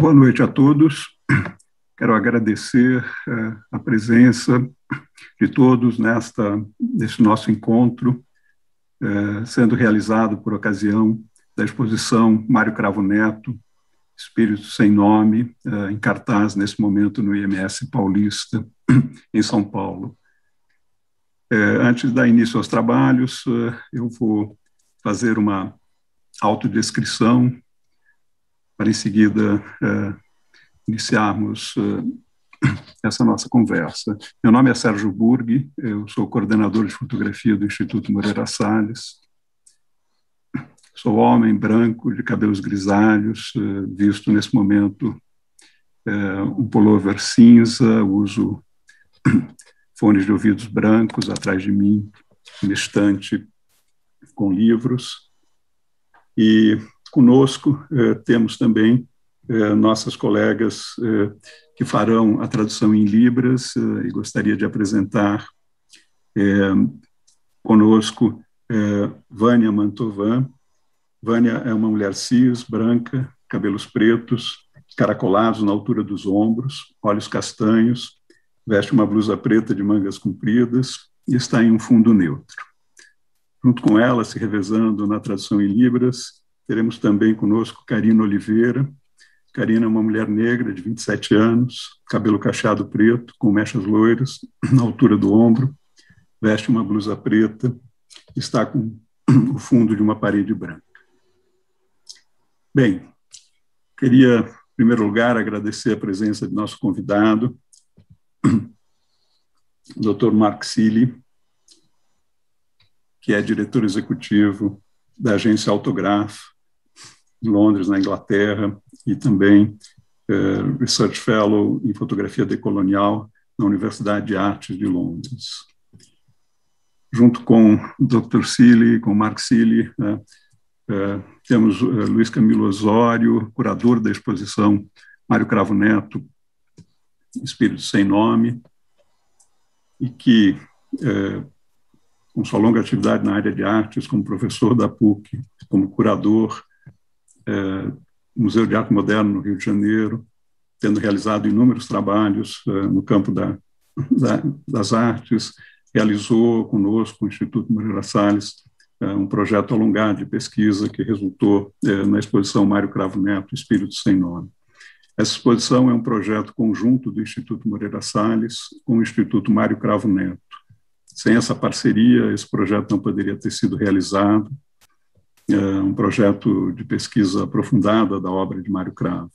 Boa noite a todos. Quero agradecer eh, a presença de todos nesta neste nosso encontro, eh, sendo realizado por ocasião da exposição Mário Cravo Neto, Espírito Sem Nome, eh, em cartaz nesse momento no IMS Paulista, em São Paulo. Antes de dar início aos trabalhos, eu vou fazer uma autodescrição para em seguida é, iniciarmos é, essa nossa conversa. Meu nome é Sérgio Burg, eu sou coordenador de fotografia do Instituto Moreira Salles. Sou homem branco, de cabelos grisalhos, é, visto nesse momento um pullover cinza, uso fones de ouvidos brancos atrás de mim, uma estante com livros. E Conosco eh, temos também eh, nossas colegas eh, que farão a tradução em Libras e gostaria de apresentar conosco Vânia Mantovan. Vânia é uma mulher cis, branca, cabelos pretos, caracolados na altura dos ombros, olhos castanhos, veste uma blusa preta de mangas compridas e está em um fundo neutro. Junto com ela, se revezando na tradução em Libras, Teremos também conosco Karina Oliveira. Karina é uma mulher negra de 27 anos, cabelo cacheado preto, com mechas loiras na altura do ombro, veste uma blusa preta, está com o fundo de uma parede branca. Bem, queria, em primeiro lugar, agradecer a presença de nosso convidado, Dr. Mark Silly, que é diretor executivo da agência Autografo, em Londres, na Inglaterra, e também uh, Research Fellow em Fotografia Decolonial na Universidade de Artes de Londres. Junto com o Dr. Cili, com o Mark Cili, uh, né, eh, temos uh, Luiz Camilo Osório, curador da exposição Mário Cravo Neto, Espírito Sem Nome, e que, com sua longa atividade na área de artes, como professor da PUC, como curador é, Museu de Arte Moderna no Rio de Janeiro, tendo realizado inúmeros trabalhos é, no campo da, da, das artes, realizou conosco, o Instituto Moreira Salles, é, um projeto alongado de pesquisa que resultou é, na exposição Mário Cravo Neto, Espírito Sem Nome. Essa exposição é um projeto conjunto do Instituto Moreira Salles com o Instituto Mário Cravo Neto. Sem essa parceria, esse projeto não poderia ter sido realizado, é um projeto de pesquisa aprofundada da obra de Mário Cravo.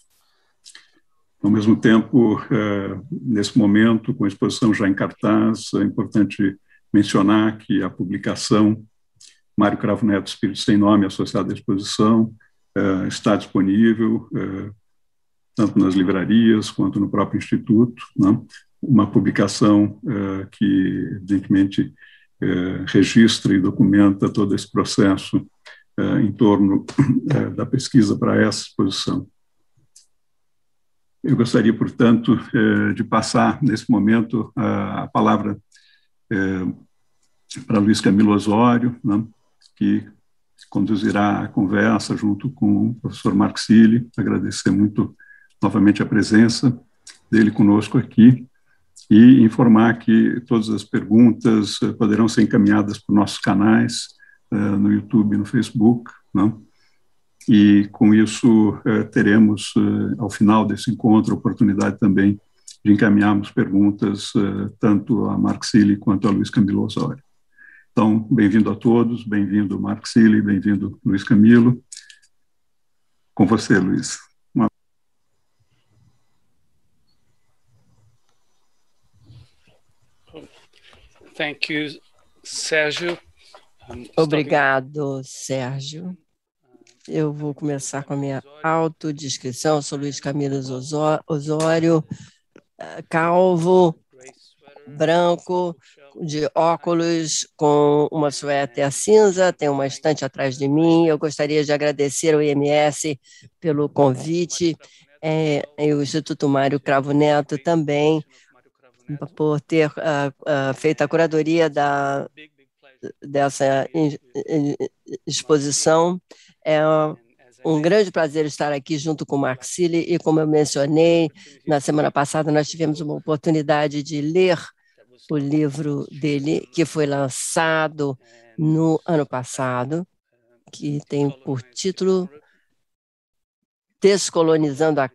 Ao mesmo tempo, é, nesse momento, com a exposição já em cartaz, é importante mencionar que a publicação Mário Cravo Neto Espírito Sem Nome, associada à exposição, é, está disponível tanto nas livrarias quanto no próprio Instituto. Né? Uma publicação que, evidentemente, registra e documenta todo esse processo é, em torno é, da pesquisa para essa exposição. Eu gostaria, portanto, é, de passar nesse momento a, a palavra para Luiz Camilo Osório, né, que conduzirá a conversa junto com o professor Marco Cili. Agradecer muito novamente a presença dele conosco aqui e informar que todas as perguntas eh, poderão ser encaminhadas por nossos canais eh, no YouTube, no Facebook, não? Né? e com isso eh, teremos, eh, ao final desse encontro, a oportunidade também de encaminharmos perguntas tanto a Mark Silly quanto a Luiz Camilo Osório. Então, bem-vindo a todos, bem-vindo Mark Silly, bem-vindo Luiz Camilo. Com você, Luiz. Thank you, Sérgio. Obrigado, Sérgio. Eu vou começar com a minha autodescrição. Eu sou Luiz Camilo Osório, eh, calvo, branco, de óculos, com uma suéter cinza, tem uma estante atrás de mim. Eu gostaria de agradecer ao IMS pelo convite é, e o Instituto Mário Cravo Neto também por ter uh, uh, feito a curadoria da dessa exposição. É um grande prazer estar aqui junto com o Mark Silly e, como eu mencionei, na semana passada nós tivemos uma oportunidade de ler o livro dele, que foi lançado no ano passado, que tem por título Descolonizando a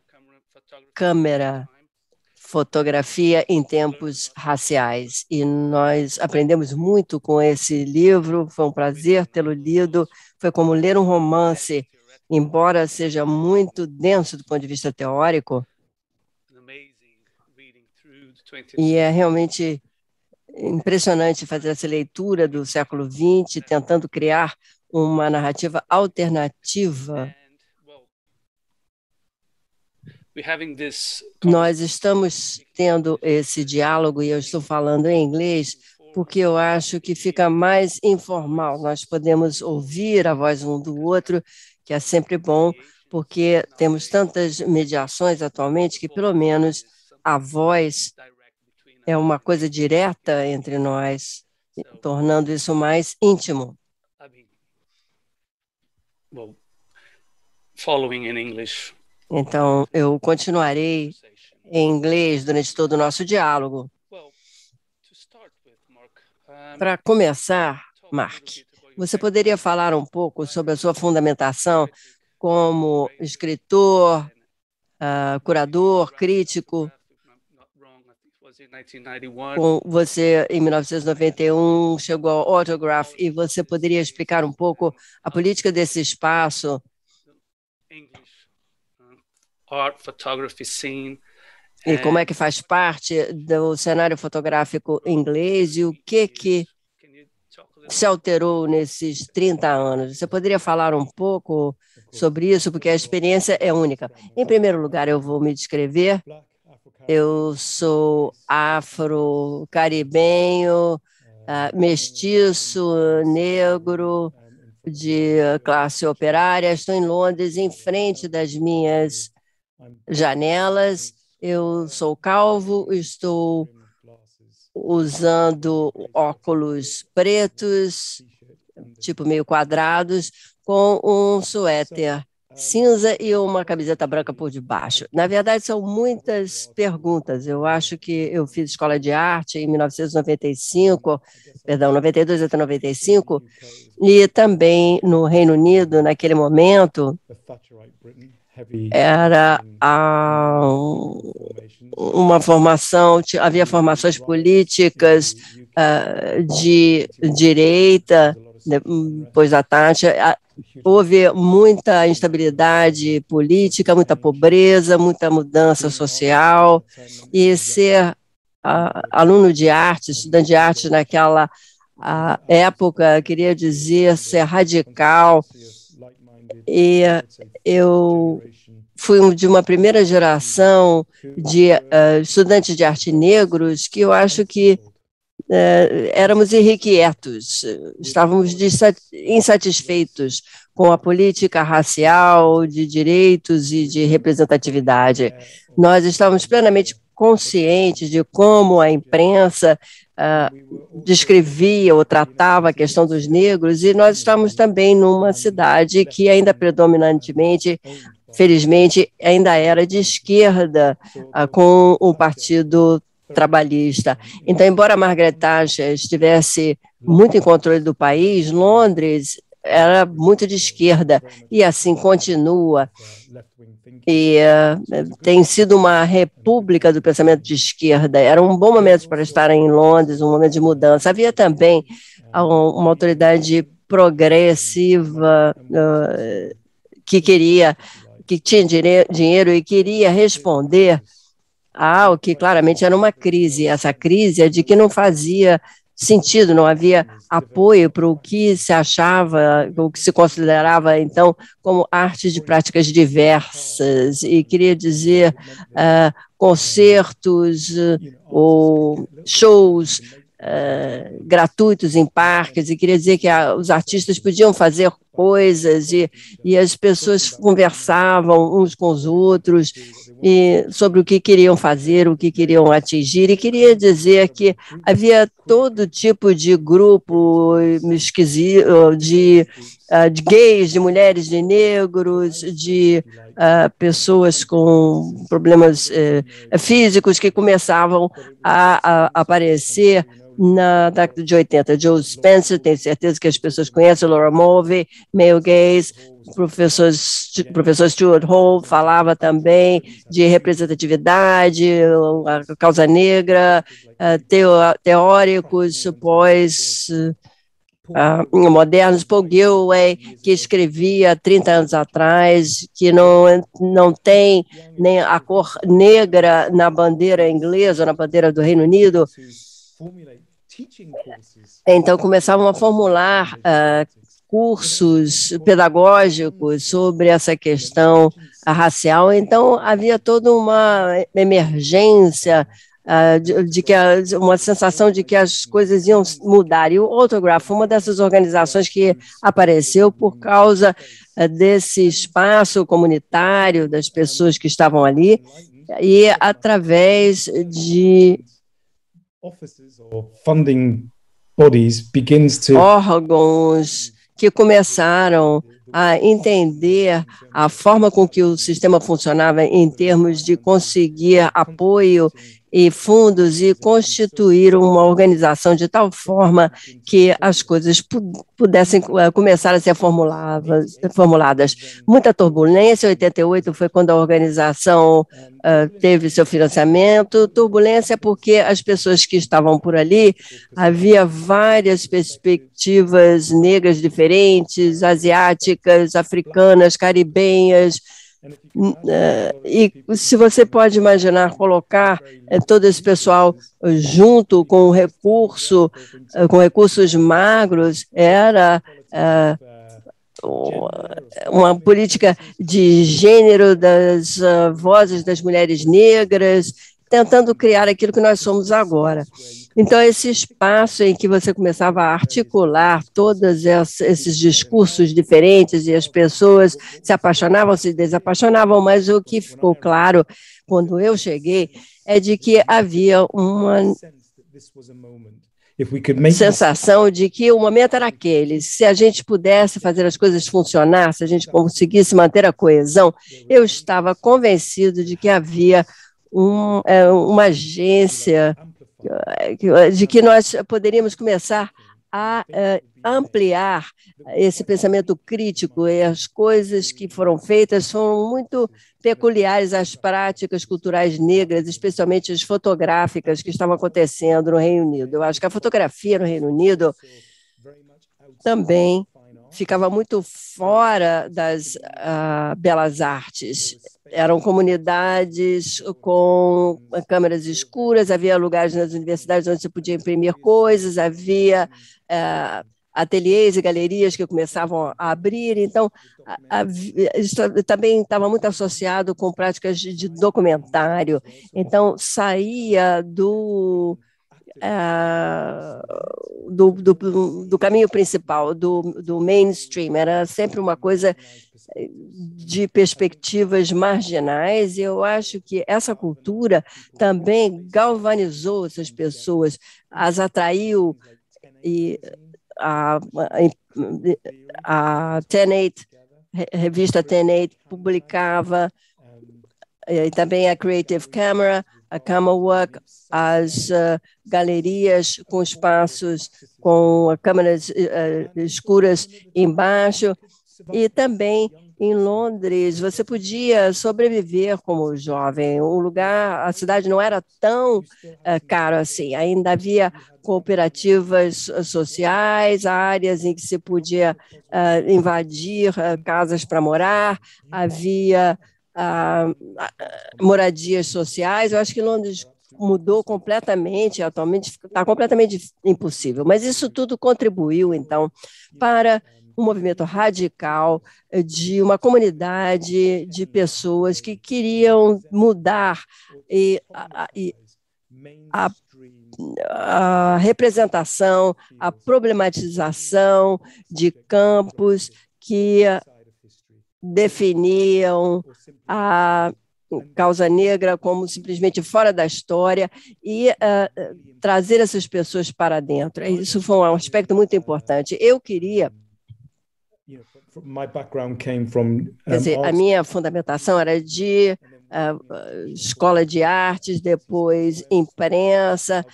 Câmera fotografia em tempos raciais. E nós aprendemos muito com esse livro, foi um prazer tê-lo lido, foi como ler um romance, embora seja muito denso do ponto de vista teórico. E é realmente impressionante fazer essa leitura do século XX, tentando criar uma narrativa alternativa nós estamos tendo esse diálogo e eu estou falando em inglês porque eu acho que fica mais informal. Nós podemos ouvir a voz um do outro, que é sempre bom, porque temos tantas mediações atualmente que pelo menos a voz é uma coisa direta entre nós, tornando isso mais íntimo. Well, following in English então, eu continuarei em inglês durante todo o nosso diálogo. Para começar, Mark, você poderia falar um pouco sobre a sua fundamentação como escritor, uh, curador, crítico? Você, em 1991, chegou ao Autograph e você poderia explicar um pouco a política desse espaço art photography scene. E como é que faz parte do cenário fotográfico inglês e o que que se alterou nesses 30 anos? Você poderia falar um pouco sobre isso, porque a experiência é única. Em primeiro lugar, eu vou me descrever. Eu sou afro-caribenho, ah, mestiço, negro, de classe operária. Estou em Londres, em frente das minhas janelas, eu sou calvo, estou usando óculos pretos, tipo meio quadrados, com um suéter cinza e uma camiseta branca por debaixo. Na verdade, são muitas perguntas. Eu acho que eu fiz escola de arte em 1995, perdão, 92 até 95, e também no Reino Unido, naquele momento, era a, uma formação, havia formações políticas uh, de direita, depois da Thatcher, houve muita instabilidade política, muita pobreza, muita mudança social, e ser uh, aluno de arte, estudante de arte naquela uh, época, queria dizer ser radical, e eh, eu fui de uma primeira geração de uh, estudantes de arte negros que eu acho que uh, éramos irrequietos, estávamos insatisfeitos com a política racial, de direitos e de representatividade. É, Nós estávamos plenamente consciente de como a imprensa uh, descrevia ou tratava a questão dos negros, e nós estamos também numa cidade que ainda predominantemente felizmente, ainda era de esquerda ah, com o Partido Trabalhista. Então, embora Margaret Thatcher estivesse muito em controle do país, Londres era muito de esquerda e assim continua e uh, tem sido uma república do pensamento de esquerda. Era um bom momento para estar em Londres, um momento de mudança. Havia também é. uma autoridade progressiva uh, que queria, que tinha dinheiro e queria responder ao que claramente era uma crise. Essa crise é de que não fazia sentido, não havia é apoio para o que se achava, o que se considerava então como arte de práticas diversas, e queria dizer uh, concertos uh, ou shows. Uh, gratuitos em parques, e queria dizer que a, os artistas podiam fazer coisas e, e as pessoas conversavam uns com os outros e sobre o que queriam fazer, o que queriam atingir. E queria dizer que havia todo tipo de grupo esquisito, de, ah, de gays, de mulheres, de negros, de uh, pessoas com problemas uh, físicos que começavam a, a aparecer na década de 80. Joe Spencer, tenho certeza que as pessoas conhecem, Laura Mulvey, meio gays, professor, é. professor Stuart Hall é. falava também é de representatividade, a causa negra, ah, teo, teóricos pós uh, ah, modernos, Paul Gilway, que né? escrevia 30 anos atrás, que não, não tem nem a cor negra na bandeira inglesa, na bandeira do Reino Unido. Então, começavam a formular uh, cursos pedagógicos sobre essa questão racial. Então, havia toda uma emergência ah, de, que uma sensação de que as coisas iam mudar. E o Autograph, uma dessas organizações que apareceu por causa ah, desse espaço comunitário das pessoas que estavam ali e através de offices or funding bodies begins to órgãos que começaram a entender a forma com que o sistema funcionava em termos de conseguir apoio e fundos e constituir uma organização de tal forma que as coisas pudessem eh, começar a ser formuladas. Muita turbulência, 88 foi quando a organização eh, teve seu financiamento, turbulência porque as pessoas que estavam por ali, havia várias perspectivas negras diferentes, asiáticas, africanas, caribenhas, eh, e se você pode imaginar colocar eh, todo esse pessoal junto com recurso, eh, com recursos magros, era uma política de gênero das vozes das mulheres negras, tentando criar aquilo que nós somos agora. Então, esse espaço em que você começava a articular todos esses discursos diferentes e as pessoas se apaixonavam, se desapaixonavam, mas o que ficou claro quando eu cheguei é de que havia uma sensação de que o momento era aquele. Se a gente pudesse fazer as coisas funcionar, se a gente conseguisse manter a coesão, eu estava convencido de que havia um, eh, uma agência de que nós poderíamos começar a eh, ampliar esse pensamento crítico e as coisas que foram feitas são muito peculiares às práticas culturais negras, especialmente as fotográficas que estavam acontecendo no Reino Unido. Eu acho que a fotografia no Reino Unido também ficava muito fora das uh, belas artes. Eram comunidades com ah, câmeras escuras, havia lugares nas universidades onde você podia imprimir coisas, havia uh, ateliês e galerias que começavam a abrir. Então, a, a, também estava muito associado com práticas de, de documentário. Então, saía do uh, do, do, do, caminho principal, do, do mainstream. Era sempre uma coisa eh, de perspectivas marginais. e Eu acho que essa cultura também galvanizou essas pessoas, as atraiu e a, a, a revista tenet publicava eh, e também a Creative Camera a CamelWork, as uh, galerias com espaços com eh, câmeras uh, eh, escuras embaixo. E também em Londres, você podia sobreviver como jovem. O lugar, a cidade não era tão uh, caro assim. Ainda havia cooperativas sociais, áreas em que se podia uh, invadir uh, casas para morar, havia moradias sociais. Eu acho que Londres mudou completamente, atualmente está completamente impossível. Mas isso tudo contribuiu, então, para um movimento radical de uma comunidade de pessoas que queriam mudar e, a, e a, a representação, a problematização de campos que definiam a causa negra como simplesmente fora da história e uh, trazer essas pessoas para dentro. É, isso foi um aspecto muito importante. Eu queria. Quer dizer, a minha fundamentação era de uh, escola de artes, depois imprensa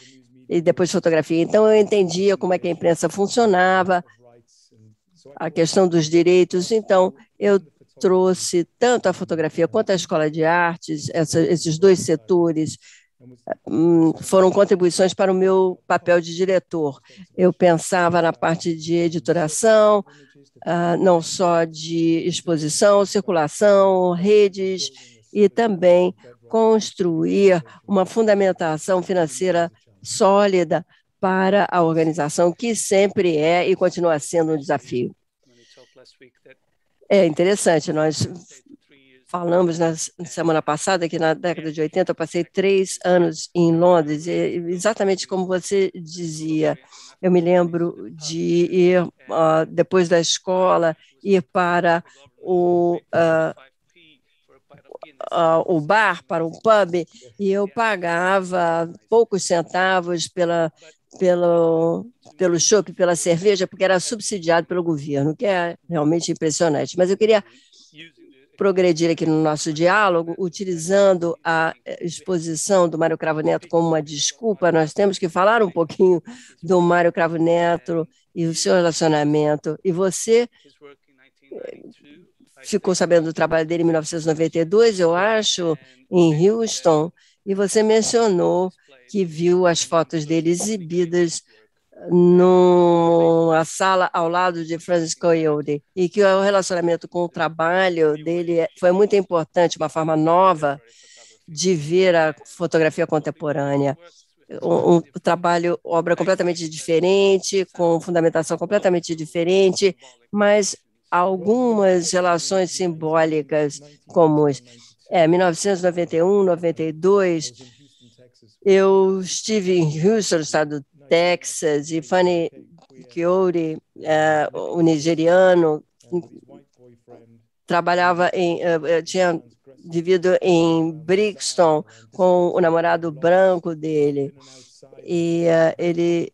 e depois fotografia. Então eu entendia como é que a imprensa funcionava, a questão dos direitos. Então eu trouxe tanto a fotografia quanto a escola de artes, essa, esses dois setores hum, foram contribuições para o meu papel de diretor. Eu pensava na parte de editoração, ah, não só de exposição, circulação, redes e também construir uma fundamentação financeira sólida para a organização, que sempre é e continua sendo um desafio. É interessante, nós falamos na semana passada que na década de 80 eu passei três anos em Londres, e exatamente como você dizia. Eu me lembro de ir, uh, depois da escola, ir para o, uh, uh, o bar, para o pub, e eu pagava poucos centavos pela, pelo pelo chopp, pela cerveja, porque era subsidiado pelo governo, que é realmente impressionante. Mas eu queria progredir aqui no nosso diálogo, utilizando a eh, exposição do Mário Cravo Neto como uma desculpa, nós temos que falar um pouquinho do Mário Cravo Neto e o seu relacionamento. E você eh, ficou sabendo do trabalho dele em 1992, eu acho, em Houston, e você mencionou que viu as fotos dele exibidas numa sala ao lado de Francis Coyote e que o relacionamento com o trabalho dele é, foi muito importante, uma forma nova de ver a fotografia contemporânea. Um, um trabalho, obra completamente diferente, com fundamentação completamente diferente, mas algumas relações simbólicas comuns. É, 1991, 92, eu estive em Houston, no estado do Texas, e Fanny Kiori, uh, é, o nigeriano, trabalhava em, uh, tinha vivido em Brixton com o namorado branco dele. E uh, ele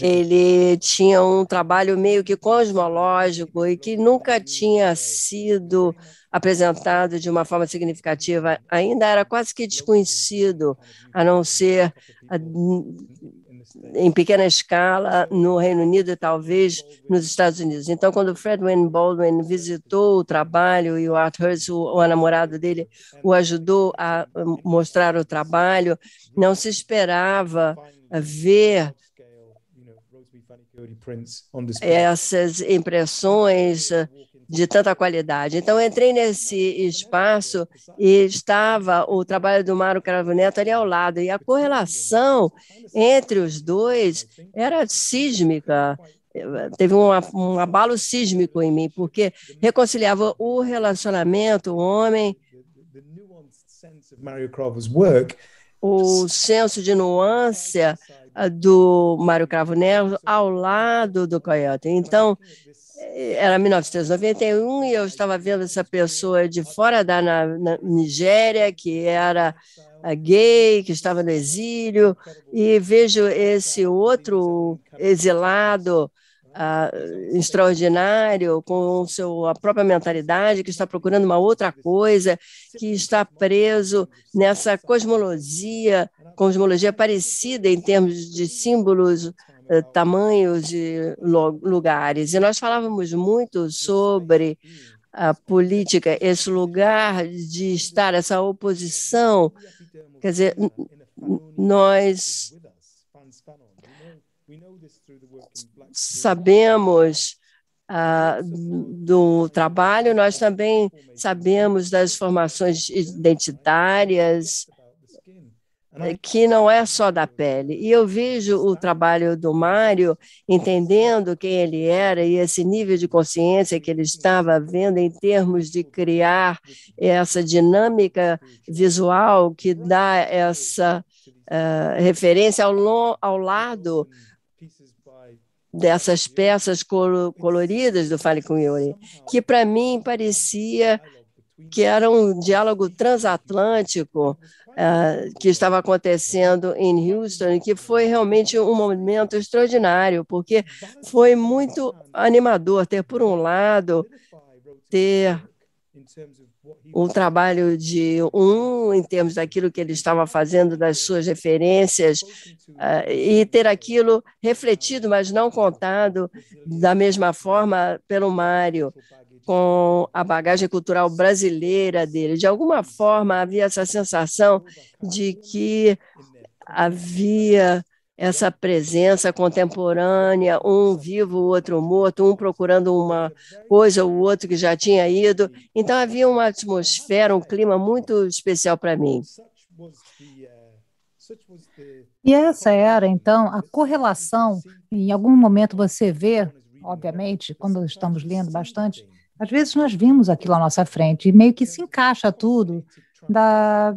ele tinha um trabalho meio que cosmológico e que nunca tinha sido apresentado de uma forma significativa. Ainda era quase que desconhecido, a não ser em pequena escala no Reino Unido e talvez nos Estados Unidos. Então, quando Fredwin Baldwin visitou o trabalho e o Art Herzl, o namorado dele, o ajudou a mostrar o trabalho, não se esperava ver é, essas impressões ah, de tanta qualidade. Então, entrei nesse espaço e estava o trabalho do Mário Cravo Neto ali ao lado, e a correlação entre os dois era sísmica. Eh, teve um, um abalo sísmico em mim, porque reconciliava o relacionamento, o homem, o senso de nuance do Mário Cravo Neves ao lado do Coyote. Então, era 1991 e eu estava vendo essa pessoa de fora da na, na Nigéria, que era gay, que estava no exílio, e vejo esse outro exilado ah, extraordinário, com sua própria mentalidade, que está procurando uma outra coisa, que está preso nessa cosmologia, cosmologia parecida em termos de símbolos, eh, tamanhos de lugares. E nós falávamos muito sobre a política, esse lugar de estar, essa oposição, quer dizer, nós sabemos ah, do trabalho, nós também sabemos das formações identitárias, que não é só da pele. E eu vejo o trabalho do Mário entendendo quem ele era e esse nível de consciência que ele estava vendo em termos de criar essa dinâmica visual que dá essa uh, referência ao, ao lado dessas peças coloridas do Fale com Yuri, que para mim parecia que era um diálogo transatlântico uh, que estava acontecendo em Houston, que foi realmente um momento extraordinário, porque foi muito animador ter, por um lado, ter um trabalho de um em termos daquilo que ele estava fazendo, das suas referências, eh, e ter aquilo refletido, mas não contado da mesma forma pelo Mário, com a bagagem cultural brasileira dele. De alguma forma, havia essa sensação de que havia essa presença contemporânea, um vivo, o outro morto, um procurando uma coisa, o outro que já tinha ido. Então havia uma atmosfera, um clima muito especial para mim. E essa era, então, a correlação. Em algum momento você vê, obviamente, quando estamos lendo bastante, às vezes nós vimos aquilo à nossa frente e meio que se encaixa tudo da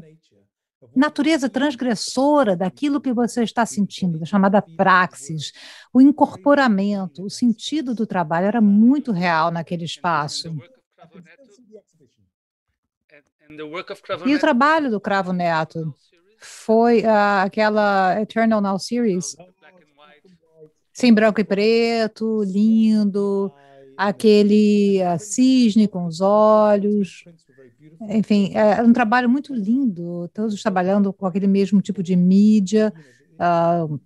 natureza transgressora daquilo que você está sentindo, da chamada praxis, o incorporamento, o sentido do trabalho era muito real naquele espaço. E o trabalho do Cravo Neto foi uh, aquela Eternal Now Series, sem branco e preto, lindo, aquele uh, cisne com os olhos, enfim, é um trabalho muito lindo, todos trabalhando com aquele mesmo tipo de mídia. Uh,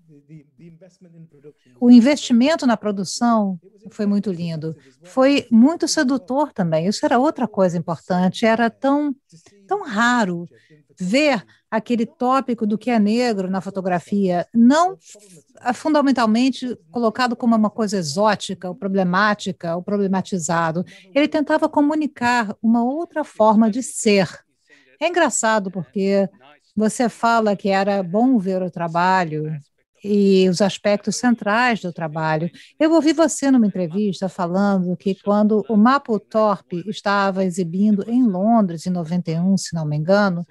o investimento na produção foi muito lindo. Foi muito sedutor também. Isso era outra coisa importante. Era tão, tão raro ver aquele tópico do que é negro na fotografia, não fundamentalmente colocado como uma coisa exótica, ou problemática, ou problematizado. Ele tentava comunicar uma outra forma de ser. É engraçado porque você fala que era bom ver o trabalho e os aspectos centrais do trabalho. Eu ouvi você numa entrevista falando que quando o Mapo Torpe estava exibindo em Londres em 91, se não me engano,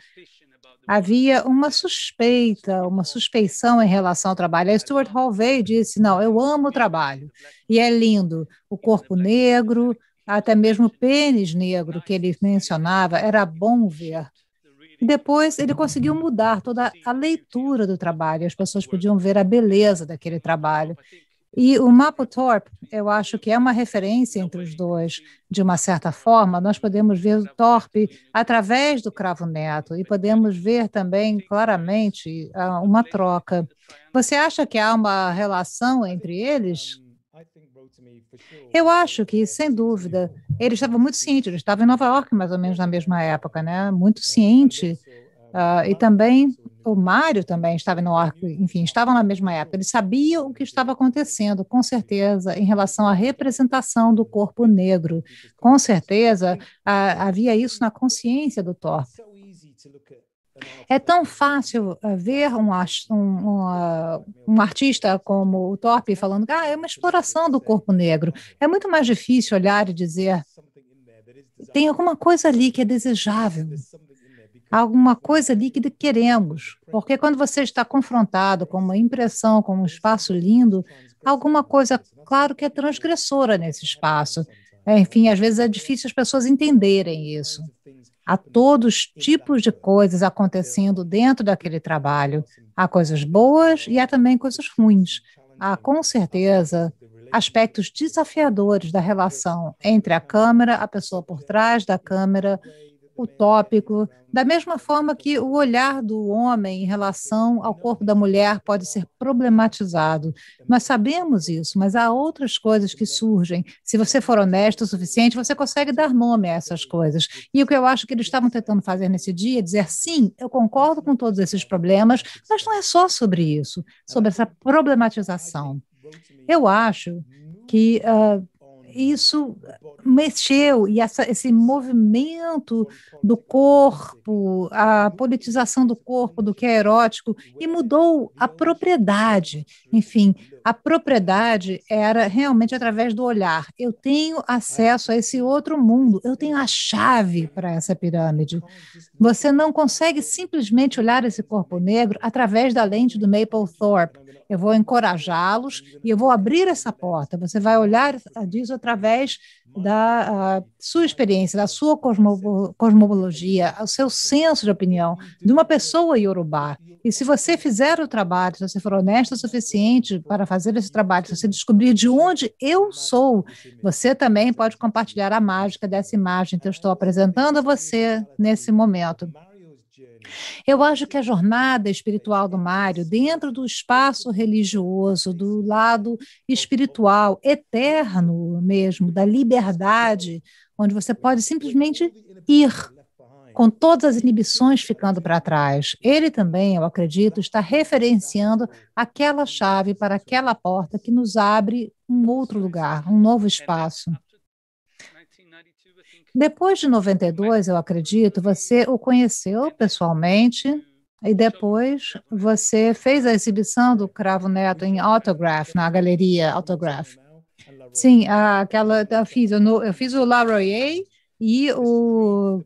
havia uma suspeita, uma suspeição em relação ao trabalho. A Stuart e disse: Não, eu amo o trabalho. E é lindo. O corpo negro, até mesmo o pênis negro que ele mencionava, era bom ver. depois ele conseguiu mudar toda a leitura do trabalho, as pessoas podiam ver a beleza daquele trabalho. E o Mapplethorpe, eu acho que é uma referência entre os dois. De uma certa forma, nós podemos ver o Thorpe através do Cravo Neto e podemos ver também claramente uma troca. Você acha que há uma relação entre eles? Eu acho que, sem dúvida, ele estava muito ciente, ele estava em Nova York mais ou menos na mesma época, né? muito ciente Uh, e também é o Mário também estava no arco, enfim, estavam na mesma época. Ele sabia o que estava acontecendo, com certeza, em relação à representação do corpo negro. Com certeza, né? havia isso na consciência do Thor. É, é tão fácil eh, ver um, um, um, artista como o Torpe falando que ah, é uma exploração do corpo negro. É muito mais difícil olhar e dizer tem alguma coisa ali que é desejável, alguma coisa líquida que queremos, porque quando você está confrontado com uma impressão, com um espaço lindo, alguma coisa, claro que é transgressora nesse espaço. Enfim, às vezes é difícil as pessoas entenderem isso. Há todos tipos de coisas acontecendo dentro daquele trabalho. Há coisas boas e há também coisas ruins. Há, com certeza, aspectos desafiadores da relação entre a câmera, a pessoa por trás da câmera utópico, da mesma forma que o olhar do homem em relação ao corpo da mulher pode ser problematizado. Nós sabemos isso, mas há outras coisas que surgem. Se você for honesto o suficiente, você consegue dar nome a essas coisas. E o que eu acho que eles estavam tentando fazer nesse dia é dizer: sim, eu concordo com todos esses problemas, mas não é só sobre isso, sobre essa problematização. Eu acho que. Uh, isso mexeu, e essa, esse movimento do corpo, a politização do corpo, do que é erótico, e mudou a propriedade. Enfim, a propriedade era realmente através do olhar. Eu tenho acesso a esse outro mundo, eu tenho a chave para essa pirâmide. Você não consegue simplesmente olhar esse corpo negro através da lente do Maple Thorpe eu vou encorajá-los e eu vou abrir essa porta. Você vai olhar disso através da ah, sua experiência, da sua cosmologia, o seu senso de opinião de uma pessoa iorubá. E se você fizer o trabalho, se você for honesto o suficiente para fazer esse trabalho, se você descobrir de onde eu sou, você também pode compartilhar a mágica dessa imagem que eu estou apresentando a você nesse momento. Eu acho que a jornada espiritual do Mário, dentro do espaço religioso, do lado espiritual, eterno mesmo, da liberdade, onde você pode simplesmente ir, com todas as inibições ficando para trás. Ele também, eu acredito, está referenciando aquela chave para aquela porta que nos abre um outro lugar, um novo espaço. Depois de 92, eu acredito, você o conheceu pessoalmente e depois você fez a exibição do Cravo Neto em Autograph, na galeria Autograph. Sim, aquela eu fiz, eu, fiz o La Royer e o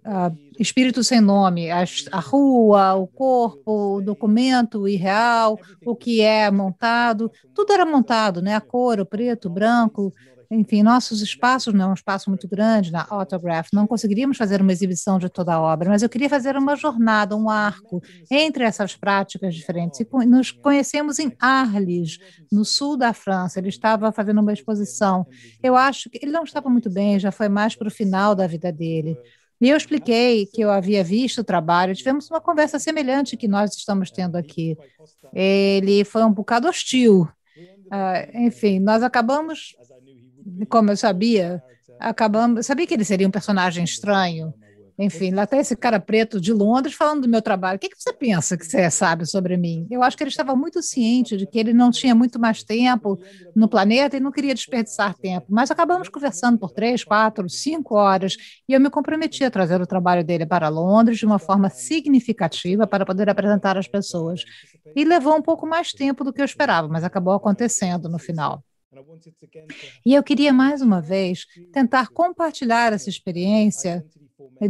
Espírito Sem Nome, a, a rua, o corpo, o documento irreal, o que é montado, tudo era montado, né? A cor, o preto, o branco, enfim, nossos espaços não é um espaço muito grande na Autograph, não conseguiríamos fazer uma exibição de toda a obra, mas eu queria fazer uma jornada, um arco entre essas práticas diferentes. E nos conhecemos em Arles, no sul da França. Ele estava fazendo uma exposição. Eu acho que ele não estava muito bem, já foi mais para o final da vida dele. E eu expliquei que eu havia visto o trabalho, tivemos uma conversa semelhante que nós estamos tendo aqui. Ele foi um bocado hostil. Ah, enfim, nós acabamos como eu sabia, acabamos, sabia que ele seria um personagem estranho. Enfim, lá está esse cara preto de Londres falando do meu trabalho. O que, que você pensa que você sabe sobre mim? Eu acho que ele estava muito ciente de que ele não tinha muito mais tempo no planeta e não queria desperdiçar tempo. Mas acabamos conversando por três, quatro, cinco horas e eu me comprometi a trazer o trabalho dele para Londres de uma forma significativa para poder apresentar às pessoas. E levou um pouco mais tempo do que eu esperava, mas acabou acontecendo no final. E eu queria mais uma vez tentar compartilhar essa experiência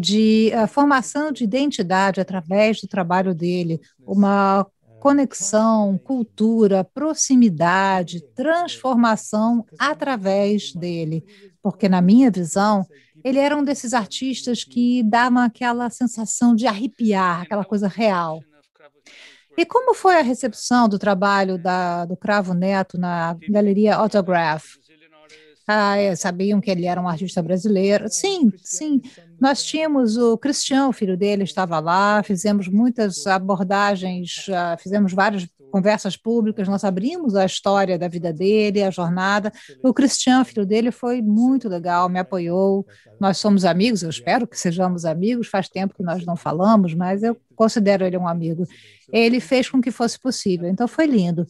de eh, formação de identidade através do trabalho dele, uma uh, conexão, cultura, proximidade, transformação através dele. Porque, na minha visão, ele era um desses artistas que dava aquela sensação de arrepiar, aquela coisa real. E como foi a recepção do trabalho da, do Cravo Neto na galeria Autograph? Ah, é, sabiam que ele era um artista brasileiro. Sim, sim. Nós tínhamos o Cristiano, o filho dele, estava lá. Fizemos muitas abordagens, ah, fizemos vários conversas públicas, nós abrimos a história da vida dele, a jornada. O Cristian, filho dele, foi muito legal, me apoiou. Nós somos amigos, eu espero que sejamos amigos. Faz tempo que nós não falamos, mas eu considero ele um amigo. Ele fez com que fosse possível, então foi lindo.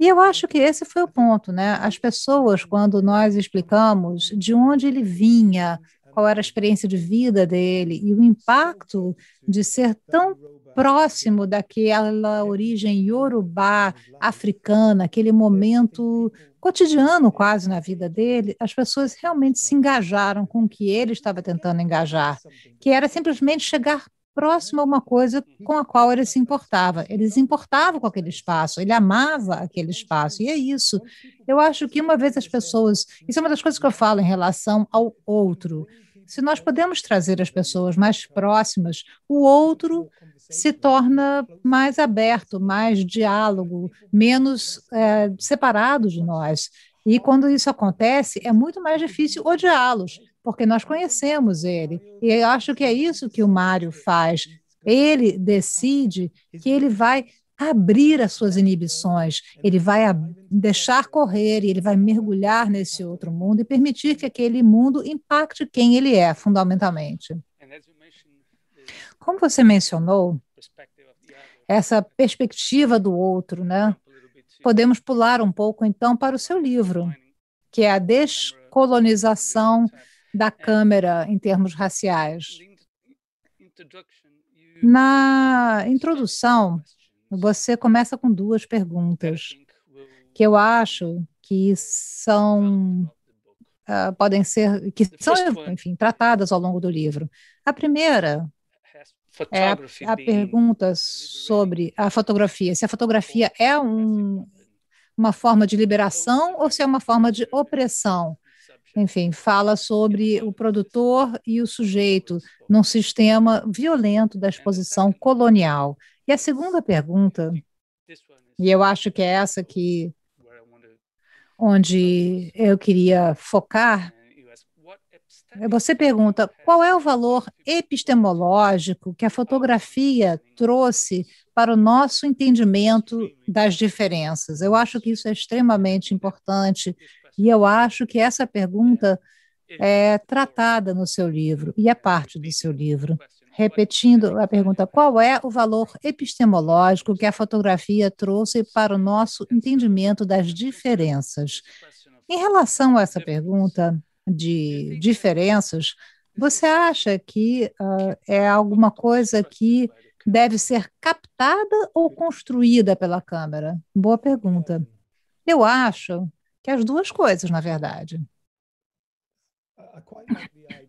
E eu acho que esse foi o ponto, né? As pessoas, quando nós explicamos de onde ele vinha, qual era a experiência de vida dele e o impacto de ser tão próximo daquela origem iorubá africana, aquele momento cotidiano quase na vida dele, as pessoas realmente se engajaram com o que ele estava tentando engajar, que era simplesmente chegar próximo a uma coisa com a qual ele se importava. Ele se importava com aquele espaço, ele amava aquele espaço, e é isso. Eu acho que uma vez as pessoas. Isso é uma das coisas que eu falo em relação ao outro. Se nós podemos trazer as pessoas mais próximas, o outro se torna mais aberto, mais diálogo, menos é, separado de nós. E quando isso acontece, é muito mais difícil odiá-los, porque nós conhecemos ele. E eu acho que é isso que o Mário faz. Ele decide que ele vai abrir as suas inibições, ele vai deixar correr e ele vai mergulhar nesse outro mundo e permitir que aquele mundo impacte quem ele é, fundamentalmente. Como você mencionou, essa perspectiva do outro, né? Podemos pular um pouco então para o seu livro, que é a descolonização da câmera em termos raciais. Na introdução, você começa com duas perguntas que eu acho que são uh, podem ser que são enfim tratadas ao longo do livro. A primeira é a, a pergunta sobre a fotografia. Se a fotografia é um, uma forma de liberação ou se é uma forma de opressão. Enfim, fala sobre o produtor e o sujeito num sistema violento da exposição colonial. E a segunda pergunta, e eu acho que é essa que onde eu queria focar, uh, é, você pergunta qual é o valor epistemológico que a fotografia trouxe para o nosso entendimento das diferenças. Eu acho que isso é extremamente importante e eu acho que essa pergunta é tratada no seu livro e é parte do seu livro. Repetindo a pergunta, qual é o valor epistemológico que a fotografia trouxe para o nosso entendimento das diferenças? Em relação a essa pergunta de diferenças, você acha que uh, é alguma coisa que deve ser captada ou construída pela câmera? Boa pergunta. Eu acho que as duas coisas, na verdade. É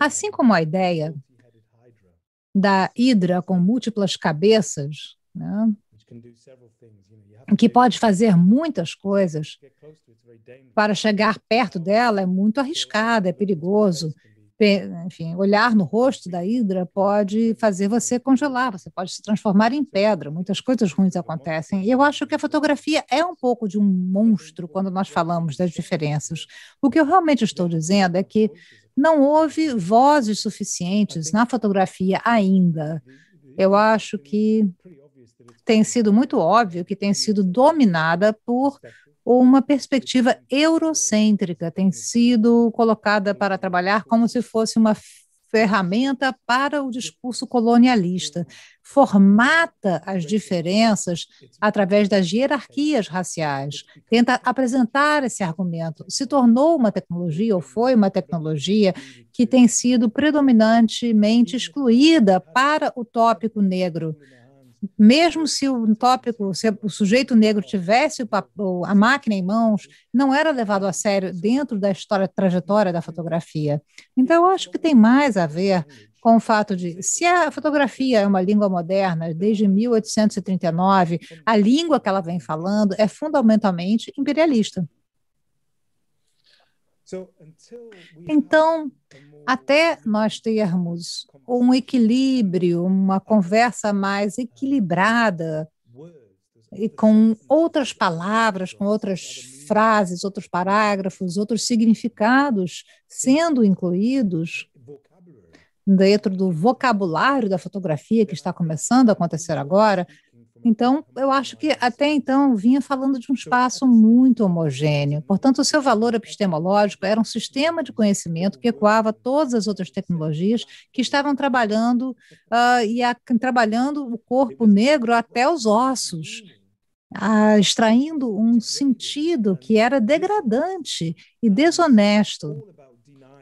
assim como a ideia da hidra com múltiplas cabeças, né? que pode fazer muitas coisas. Para chegar perto dela é muito arriscado, é perigoso. Enfim, olhar no rosto da hidra pode fazer você congelar, você pode se transformar em pedra, muitas coisas ruins acontecem. E eu acho que a fotografia é um pouco de um monstro quando nós falamos das diferenças. O que eu realmente estou dizendo é que não houve vozes suficientes na fotografia ainda. Eu acho que tem sido muito óbvio que tem sido dominada por uma perspectiva eurocêntrica, tem sido colocada para trabalhar como se fosse uma ferramenta para o discurso colonialista, uhum. formata as uhum. diferenças através das hierarquias raciais, tenta apresentar esse argumento. Se tornou uma tecnologia, ou foi uma tecnologia, que tem sido predominantemente excluída para o tópico negro mesmo se o tópico, se o sujeito negro tivesse o, a máquina em mãos, não era levado a sério dentro da história trajetória da fotografia. Então, eu acho que tem mais a ver com o fato de, se a fotografia é uma língua moderna, desde 1839, a língua que ela vem falando é fundamentalmente imperialista. Então, até nós termos um equilíbrio, uma conversa mais equilibrada e com outras palavras, com outras frases, outros parágrafos, outros significados sendo incluídos dentro do vocabulário da fotografia que está começando a acontecer agora, então, eu acho que até então vinha falando de um espaço muito homogêneo. Portanto, o seu valor epistemológico era um sistema de conhecimento que ecoava todas as outras tecnologias que estavam trabalhando uh, e a, trabalhando o corpo negro até os ossos, uh, extraindo um sentido que era degradante e desonesto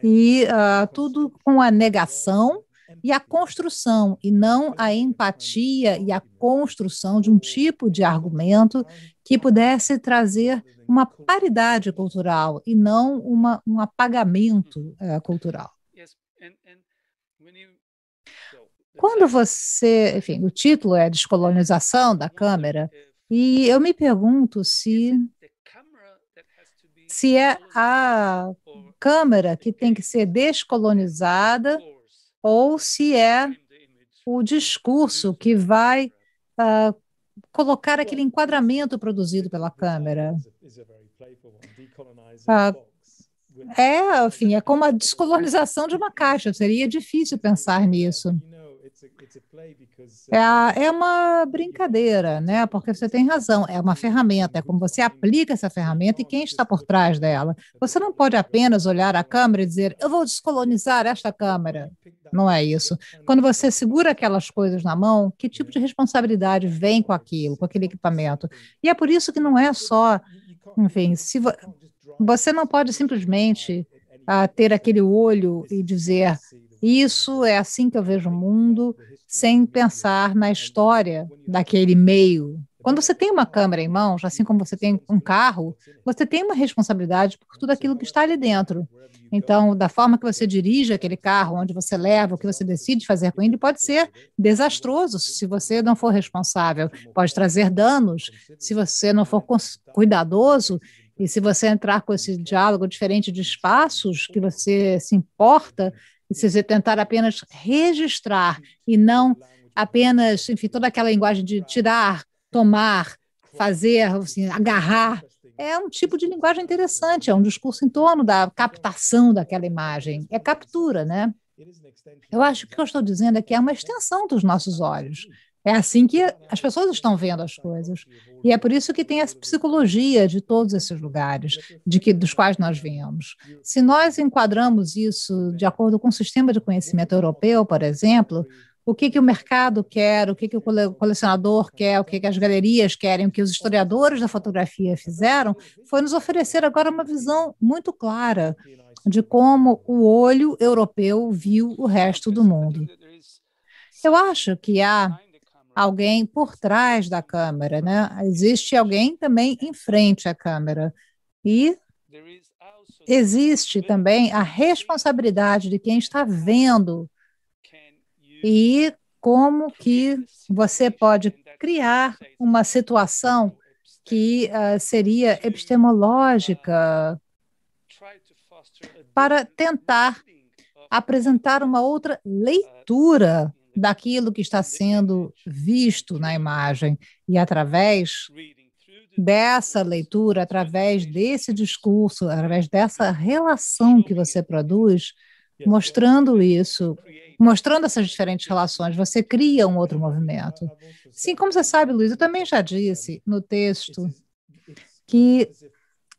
e uh, tudo com a negação e a construção, e não a empatia e a construção de um tipo de argumento que pudesse trazer uma paridade cultural e não uma, um apagamento uh, cultural. Quando você, enfim, o título é Descolonização da Câmara, e eu me pergunto se se é a Câmara que tem que ser descolonizada ou se é o discurso que vai uh, colocar aquele enquadramento produzido pela câmera. Uh, é, enfim, é como a descolonização de uma caixa, seria difícil pensar nisso. É, uh, é uma brincadeira, né? Porque você tem razão, é uma ferramenta, é como você aplica essa ferramenta e quem está por trás dela. Você não pode apenas olhar a câmera e dizer, eu vou descolonizar esta câmera. Não é isso. Quando você segura aquelas coisas na mão, que tipo de responsabilidade vem com aquilo, com aquele equipamento? E é por isso que não é só, enfim, se vo você não pode simplesmente uh, ter aquele olho e dizer isso é assim que eu vejo o mundo, sem pensar na história daquele meio. Quando você tem uma câmera em mãos, assim como você tem um carro, você tem uma responsabilidade por tudo aquilo que está ali dentro. Então, da forma que você dirige aquele carro, onde você leva, o que você decide fazer com ele, pode ser desastroso se você não for responsável. Pode trazer danos se você não for cuidadoso e se você entrar com esse diálogo diferente de espaços que você se importa, você tentar apenas registrar e não apenas, enfim, toda aquela linguagem de tirar, tomar, fazer, assim, agarrar. É um tipo de linguagem interessante, é um discurso em torno da captação daquela imagem. É captura, né? Eu acho que o que eu estou dizendo é que é uma extensão dos nossos olhos. É assim que então, as pessoas é, estão é vendo as é coisas. E é por isso que tem a uhum. psicologia de todos esses lugares de que, dos quais nós viemos. Se nós enquadramos isso de acordo com o sistema de conhecimento europeu, por exemplo, o que, que o mercado quer, o que, que o colecionador quer, o que, que as galerias querem, o que os historiadores da fotografia fizeram, foi nos oferecer agora uma visão muito clara de como o olho europeu viu o resto do mundo. Eu acho que há alguém por trás da câmera, né? Existe alguém também em frente à câmera. E existe também a responsabilidade de quem está vendo e como que você pode criar uma situação que uh, seria epistemológica para tentar apresentar uma outra leitura daquilo que está sendo visto na imagem. E através dessa leitura, através desse discurso, através dessa relação que você produz, mostrando isso, mostrando essas diferentes relações, você cria um outro movimento. Sim, como você sabe, Luiz, eu também já disse no texto que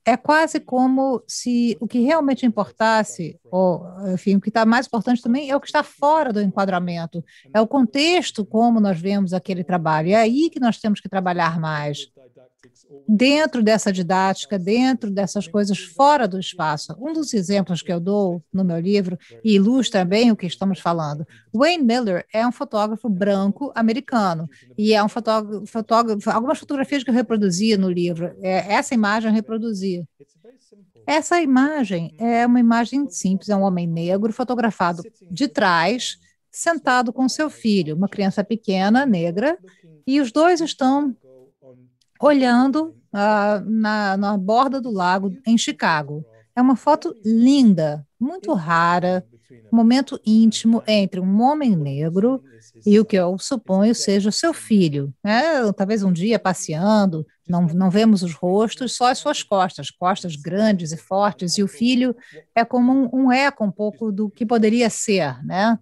é quase como se o que realmente importasse, ou enfim, o que está mais importante também é o que está fora do enquadramento, é o contexto como nós vemos aquele trabalho. É aí que nós temos que trabalhar mais dentro dessa didática, dentro dessas coisas fora do espaço. Um dos exemplos que eu dou no meu livro e ilustra bem o que estamos falando. Wayne Miller é um fotógrafo branco americano e é um fotógrafo, fotógrafo algumas fotografias que eu reproduzi no livro, é, essa imagem eu reproduzi. Essa imagem é uma imagem simples, é um homem negro fotografado de trás, sentado com seu filho, uma criança pequena, negra, e os dois estão olhando uh, na, na borda do lago em Chicago. É uma foto linda, muito rara, momento íntimo entre um homem negro e o que eu suponho seja seu filho. Né? Talvez um dia passeando, não, não vemos os rostos, só as suas costas, costas grandes e fortes, e o filho é como um, um eco um pouco do que poderia ser, né?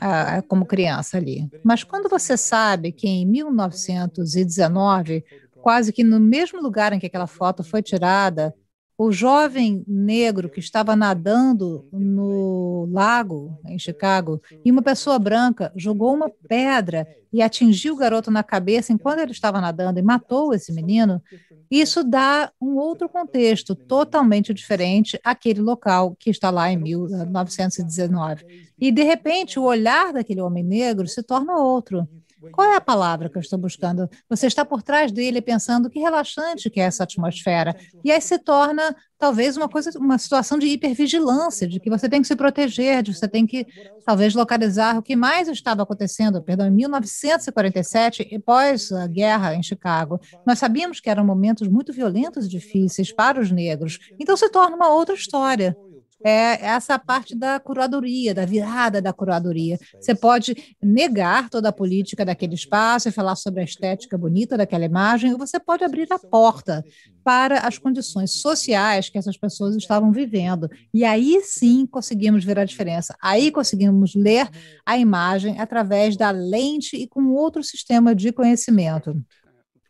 ah, como criança ali. Mas quando você sabe que em 1919, quase que no mesmo lugar em que aquela foto foi tirada, o jovem negro que estava nadando no lago em Chicago e uma pessoa branca jogou uma pedra e atingiu o garoto na cabeça enquanto ele estava nadando e matou esse menino. Isso dá um outro contexto totalmente diferente aquele local que está lá em 1919. Eh, e de repente o olhar daquele homem negro se torna outro. Qual é a palavra que eu estou buscando? Você está por trás dele pensando que relaxante que é essa atmosfera. E aí se torna talvez uma coisa, uma situação de hipervigilância, de que você tem que se proteger, de que você tem que talvez localizar o que mais estava acontecendo, perdão, em 1947 e pós a guerra em Chicago. Nós sabíamos que eram momentos muito violentos e difíceis para os negros. Então se torna uma outra história. É, é essa parte da curadoria, da virada da curadoria. Você pode negar toda a política daquele espaço e falar sobre a estética bonita daquela imagem, ou você pode abrir a porta para as condições sociais que essas pessoas estavam vivendo. E aí sim conseguimos ver a diferença. Aí conseguimos ler a imagem através da lente e com outro sistema de conhecimento.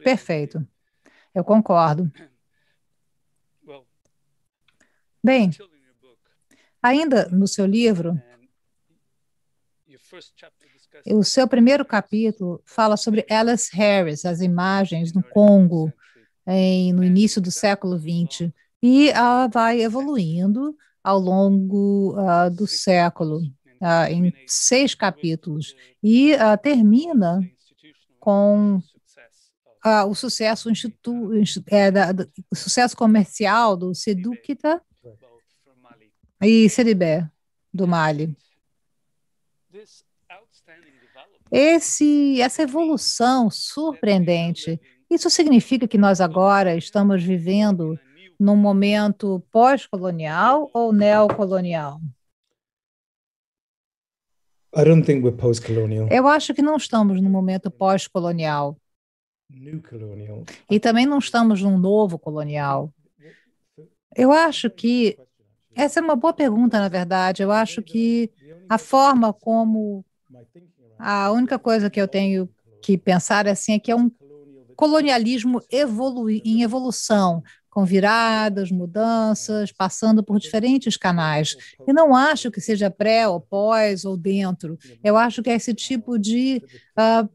Perfeito. Eu concordo. Bem, Ainda no seu livro, o seu primeiro capítulo fala sobre Alice Harris, as imagens no Congo em, no início do século XX, e ela vai evoluindo ao longo uh, do século, uh, em seis capítulos, e uh, termina com o sucesso, institu, é, da, sucesso comercial do Seducta e Seribé, do Mali. Esse, essa evolução surpreendente, isso significa que nós agora estamos vivendo num momento pós-colonial ou neocolonial? Eu acho que não estamos num momento pós-colonial. E também não estamos num novo colonial. Eu acho que essa é uma boa pergunta, na verdade. Eu acho que a forma como a única coisa que eu tenho que pensar assim é que é um colonialismo em evolução, com viradas, mudanças, passando por diferentes canais. E não acho que seja pré ou pós ou dentro. Eu acho que é esse tipo de uh,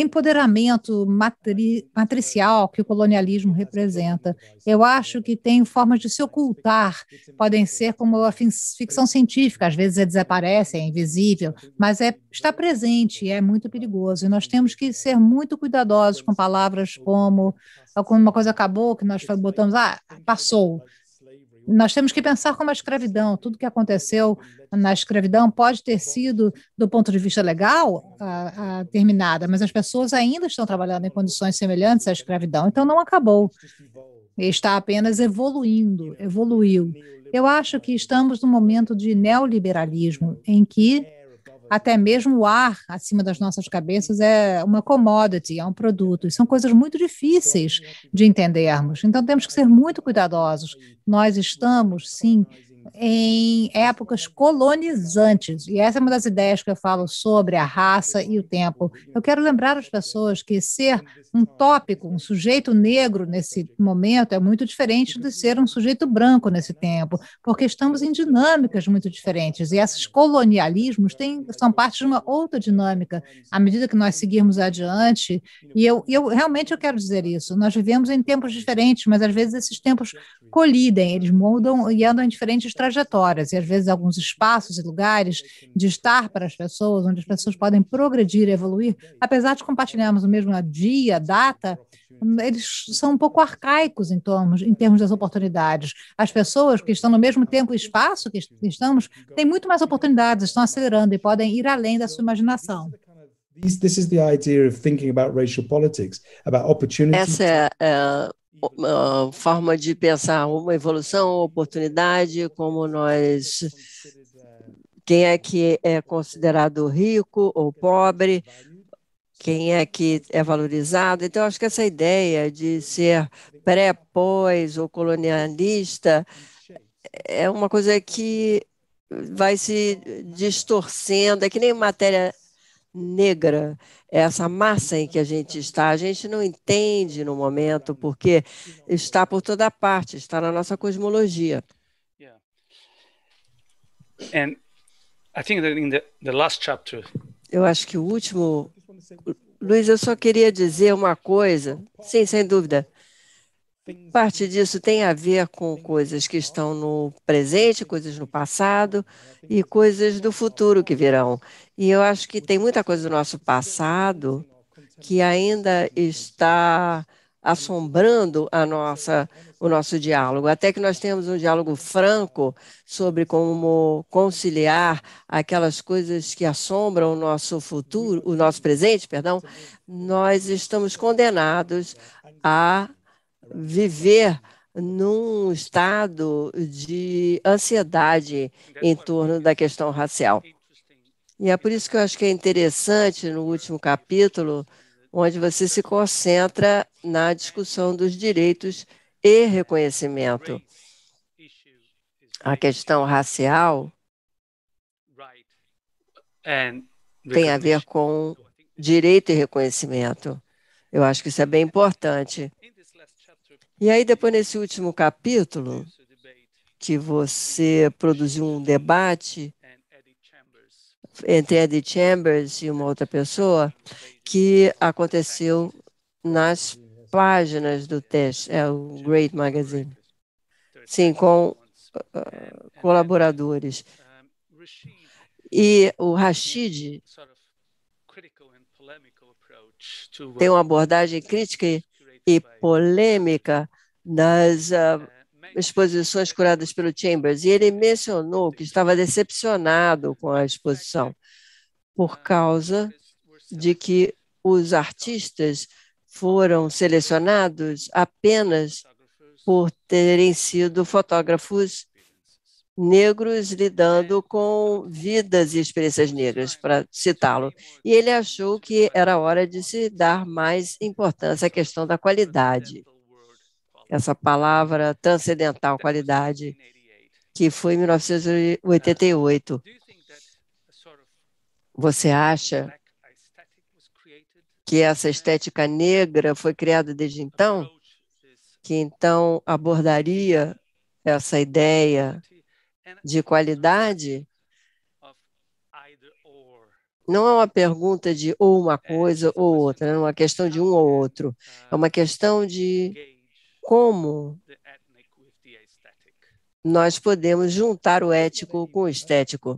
empoderamento matri, matricial que o colonialismo representa. Eu acho que tem formas de se ocultar, podem ser como a ficção científica, às vezes ele desaparece, é invisível, mas é, está presente, é muito perigoso. E nós temos que ser muito cuidadosos com palavras como, quando uma coisa acabou, que nós botamos, ah, passou nós temos que pensar como a escravidão. Tudo que aconteceu na escravidão pode ter sido, do ponto de vista legal, a, a terminada, mas as pessoas ainda estão trabalhando em condições semelhantes à escravidão. Então, não acabou. Está apenas evoluindo, evoluiu. Eu acho que estamos num momento de neoliberalismo em que até mesmo o ar acima das nossas cabeças é uma commodity, é um produto. E são coisas muito difíceis de entendermos. Então temos que ser muito cuidadosos. Nós estamos, sim, em épocas colonizantes. E essa é uma das ideias que eu falo sobre a raça e o tempo. Eu quero lembrar as pessoas que ser um tópico, um sujeito negro nesse momento é muito diferente de ser um sujeito branco nesse tempo, porque estamos em dinâmicas muito diferentes. E esses colonialismos têm, são parte de uma outra dinâmica. À medida que nós seguirmos adiante, e eu, eu realmente eu quero dizer isso, nós vivemos em tempos diferentes, mas às vezes esses tempos colidem, eles mudam e andam em diferentes trajetórias e, às vezes, alguns espaços e lugares de estar para as pessoas, onde as pessoas podem progredir, evoluir, apesar de compartilharmos o mesmo dia, data, eles são um pouco arcaicos em termos, em termos das oportunidades. As pessoas que estão no mesmo tempo e espaço que estamos têm muito mais oportunidades, estão acelerando e podem ir além da sua imaginação. racial Essa é, é uma ah, forma de pensar uma evolução, uma oportunidade, como nós quem é que é considerado rico ou pobre, quem é que é valorizado. Então, acho que essa ideia de ser pré-pós ou colonialista é uma coisa que vai se distorcendo, é que nem matéria negra, essa massa em que a gente está. A gente não entende no momento, porque está por toda parte, está na nossa cosmologia. And I think that in the, the last chapter. Eu acho que o último. Luiz, eu só queria dizer uma coisa, sim, sem dúvida. Parte disso tem a ver com coisas que estão no presente, coisas no passado é, e coisas do futuro que virão. E eu acho que tem muita coisa do nosso passado que ainda está assombrando a nossa, o nosso diálogo. Até que nós temos um diálogo franco sobre como conciliar aquelas coisas que assombram o nosso futuro, o nosso presente, perdão, nós estamos condenados a viver num estado de ansiedade em torno da questão racial. E é por isso que eu acho que é interessante no último capítulo, onde você se concentra na discussão dos direitos e reconhecimento. A questão racial tem a ver com direito e reconhecimento. Eu acho que isso é bem importante. E aí, depois, nesse último capítulo, que você produziu um debate entre Eddie Chambers e uma outra pessoa, que aconteceu nas páginas do teste, é o Great Magazine. Sim, com uh, colaboradores. E o Rashid tem uma abordagem crítica e e polêmica nas uh, exposições curadas pelo Chambers, e ele mencionou que estava decepcionado com a exposição por ah, causa de que os então. artistas foram selecionados apenas por terem sido fotógrafos negros lidando é. com vidas e experiências negras, para citá-lo. E ele achou que era hora de se dar mais importância à questão da qualidade. Essa palavra transcendental, qualidade, que foi em 1988. Você acha que essa estética negra foi criada desde então? Que então abordaria essa ideia de qualidade não é uma pergunta de ou uma coisa ou outra, não é uma questão de um ou outro. É uma questão de como nós podemos juntar o ético com o estético.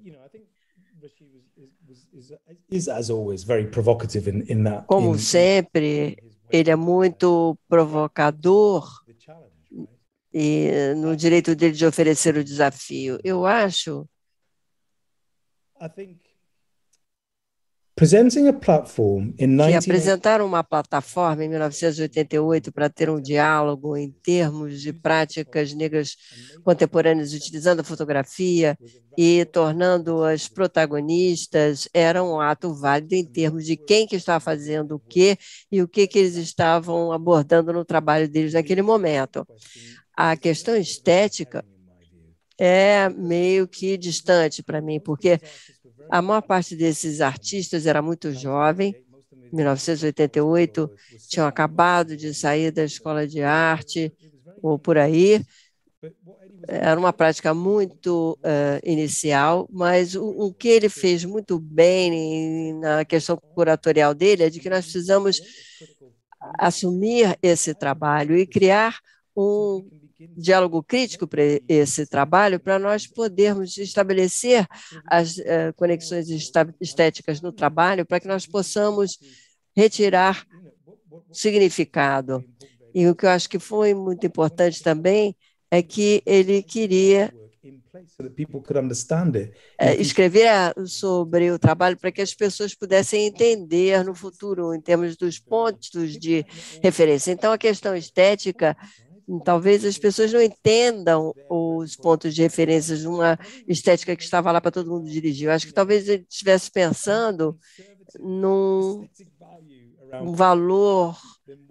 Como sempre, ele é muito provocador e no direito dele de oferecer o desafio. Eu acho. Que apresentar uma plataforma em 1988 para ter um diálogo em termos de práticas negras contemporâneas, utilizando a fotografia e tornando-as protagonistas, era um ato válido em termos de quem que estava fazendo o quê e o que, que eles estavam abordando no trabalho deles naquele momento a questão estética é meio que distante para mim, porque a maior parte desses artistas era muito jovem. Em 1988, tinham acabado de sair da escola de arte ou por aí. Era uma prática muito uh, inicial, mas o, o, que ele fez muito bem na questão curatorial dele é de que nós precisamos assumir esse trabalho e criar um diálogo crítico para esse trabalho, para nós podermos estabelecer as eh, conexões estéticas no trabalho, para que nós possamos retirar significado. E o que eu acho que foi muito importante também é que ele queria eh, escrever eh, sobre o trabalho para que as pessoas pudessem entender no futuro, em termos dos pontos de referência. Então, a questão estética talvez as pessoas não entendam os pontos de referência de uma estética que estava lá para todo mundo dirigir. Eu acho que talvez ele estivesse pensando num um valor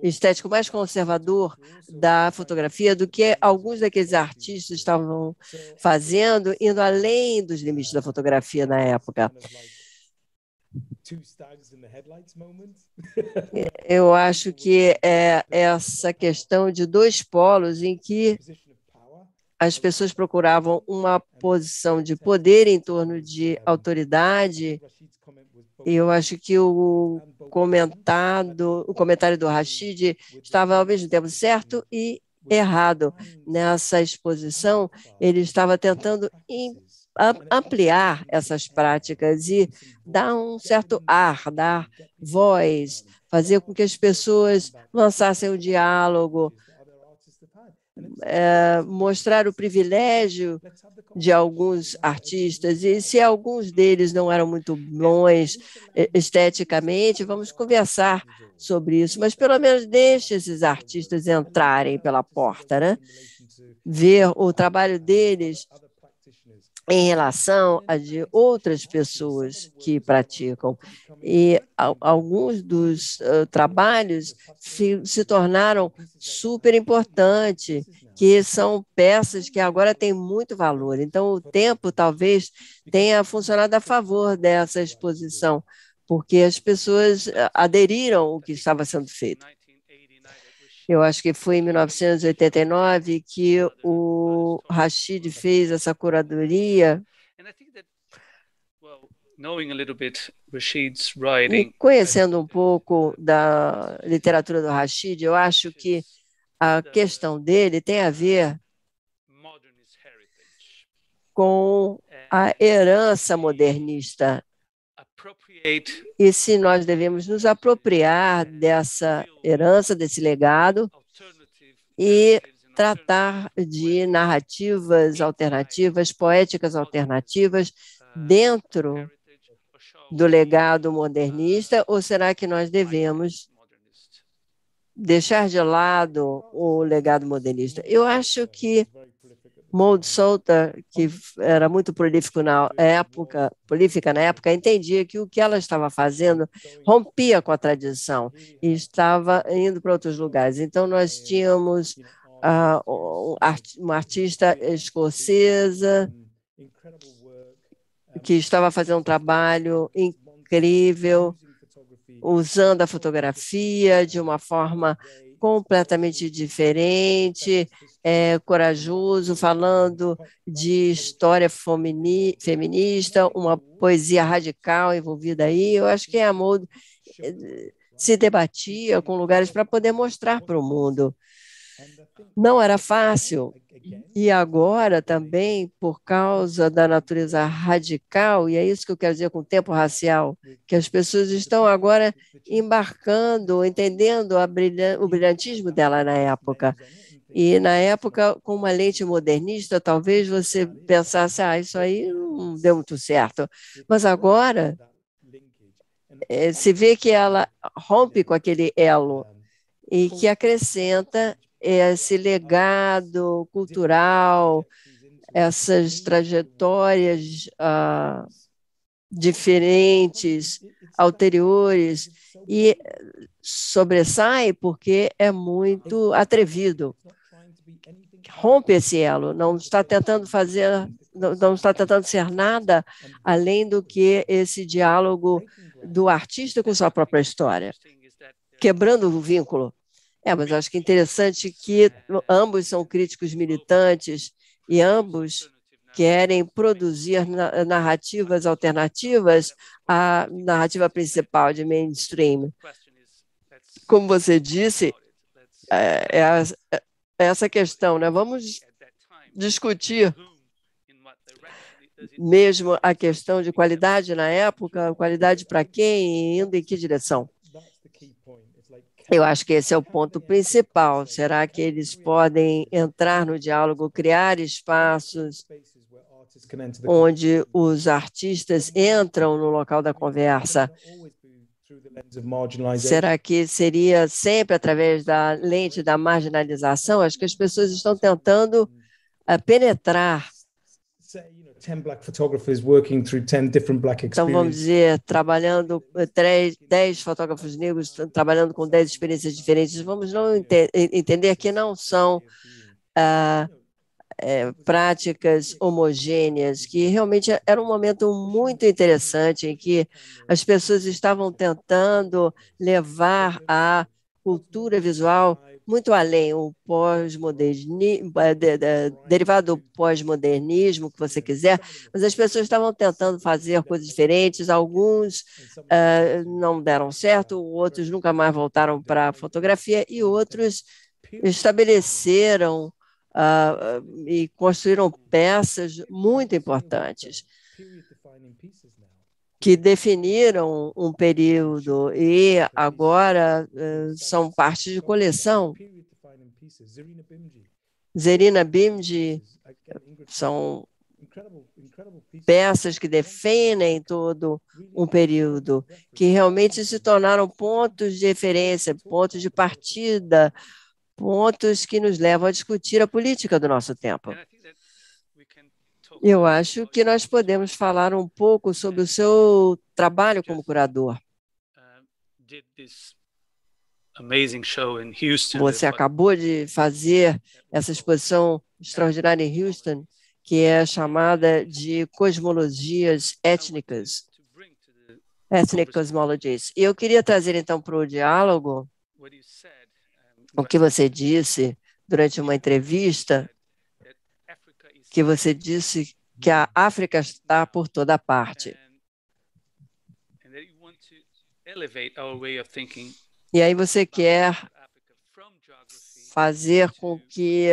estético mais conservador da fotografia do que alguns daqueles artistas estavam fazendo, indo além dos limites da fotografia na época. Eu acho que é essa questão de dois polos em que as pessoas procuravam uma posição de poder em torno de autoridade. E eu acho que o comentado, o comentário do Rashid estava ao mesmo tempo certo e errado. Nessa exposição, ele estava tentando impedir ampliar essas práticas e dar um certo ar, dar voz, fazer com que as pessoas lançassem o diálogo, é, mostrar o privilégio de alguns artistas. E se alguns deles não eram muito bons eh, esteticamente, vamos conversar sobre isso. Mas pelo menos deixe esses artistas entrarem pela porta, né? ver o trabalho deles em relação a de outras pessoas que praticam. E alguns dos uh, trabalhos se, se tornaram super importantes, que são peças que agora têm muito valor. Então, o tempo talvez tenha funcionado a favor dessa exposição, porque as pessoas aderiram ao que estava sendo feito. Eu acho que foi em 1989 que o Rashid fez essa curadoria. E conhecendo um pouco da literatura do Rashid, eu acho que a uh, questão dele tem a ver com a herança modernista e se nós devemos nos apropriar dessa herança, desse legado, e tratar de narrativas alternativas, poéticas alternativas, dentro do legado uh, modernista, ou será que nós devemos deixar de lado o legado modernista? Eu acho que Mold Solta, que era muito prolífico na época, prolífica na época, entendia que o que ela estava fazendo então, rompia com a tradição e estava indo para outros lugares. Então, nós é, tínhamos uh, uma artista escocesa hum, que estava fazendo um trabalho incrível usando a fotografia de uma forma completamente diferente, é, corajoso, falando de história feminista, uma poesia radical envolvida aí. Eu acho que a é amor é, se debatia com lugares para poder mostrar para o mundo. Não era fácil, e né? agora também, por causa da natureza radical, e é isso que eu quero dizer com o tempo racial, que as pessoas estão agora embarcando, entendendo brilha, o brilhantismo dela na época. Né? E na época, com uma lente modernista, talvez você pensasse, ah, isso aí não deu muito certo. Mas agora, eh, se vê que ela rompe com aquele elo e que acrescenta é, esse legado cultural, essas trajetórias ah, diferentes, anteriores, e sobressai porque é muito atrevido. Rompe esse elo, não está tentando fazer, não está tentando ser nada além do que esse diálogo do artista com sua própria história, quebrando o vínculo. É, mas acho que é interessante que ambos são críticos militantes e ambos querem produzir narrativas alternativas à narrativa principal de mainstream. Como você disse, é, é, é essa questão, né? Vamos discutir mesmo a questão de qualidade na época, qualidade para quem e indo em que direção. Eu acho que esse é o ponto principal. Será que eles podem entrar no diálogo, criar espaços onde os artistas entram no local da conversa? Será que seria sempre através da lente da marginalização? Acho que as pessoas estão tentando eh, penetrar então vamos dizer, trabalhando eh, dez fotógrafos negros trabalhando com dez experiências diferentes, vamos não ente entender que não são é, práticas homogêneas, que realmente é, era um momento muito interessante em que as pessoas estavam tentando levar a cultura visual muito além, o pós-modernismo, é, derivado do pós-modernismo, que você quiser, mas as pessoas estavam tentando fazer coisas diferentes, alguns uh, não deram certo, outros nunca mais voltaram para a fotografia e outros estabeleceram uh, e construíram peças muito importantes que definiram um período e agora eh, são parte de coleção. Zerina Bimji são peças que defendem todo um período, que realmente se tornaram pontos de referência, pontos de partida, pontos que nos levam a discutir a política do nosso tempo. Eu acho que nós podemos falar um pouco sobre o seu trabalho como curador. Uh, você acabou de fazer essa exposição extraordinária em Houston, que é chamada de Cosmologias Étnicas, Ethnic Cosmologies. E eu queria trazer então para o diálogo o que você disse durante uma entrevista que você disse que a África está por toda parte. E aí você quer fazer com que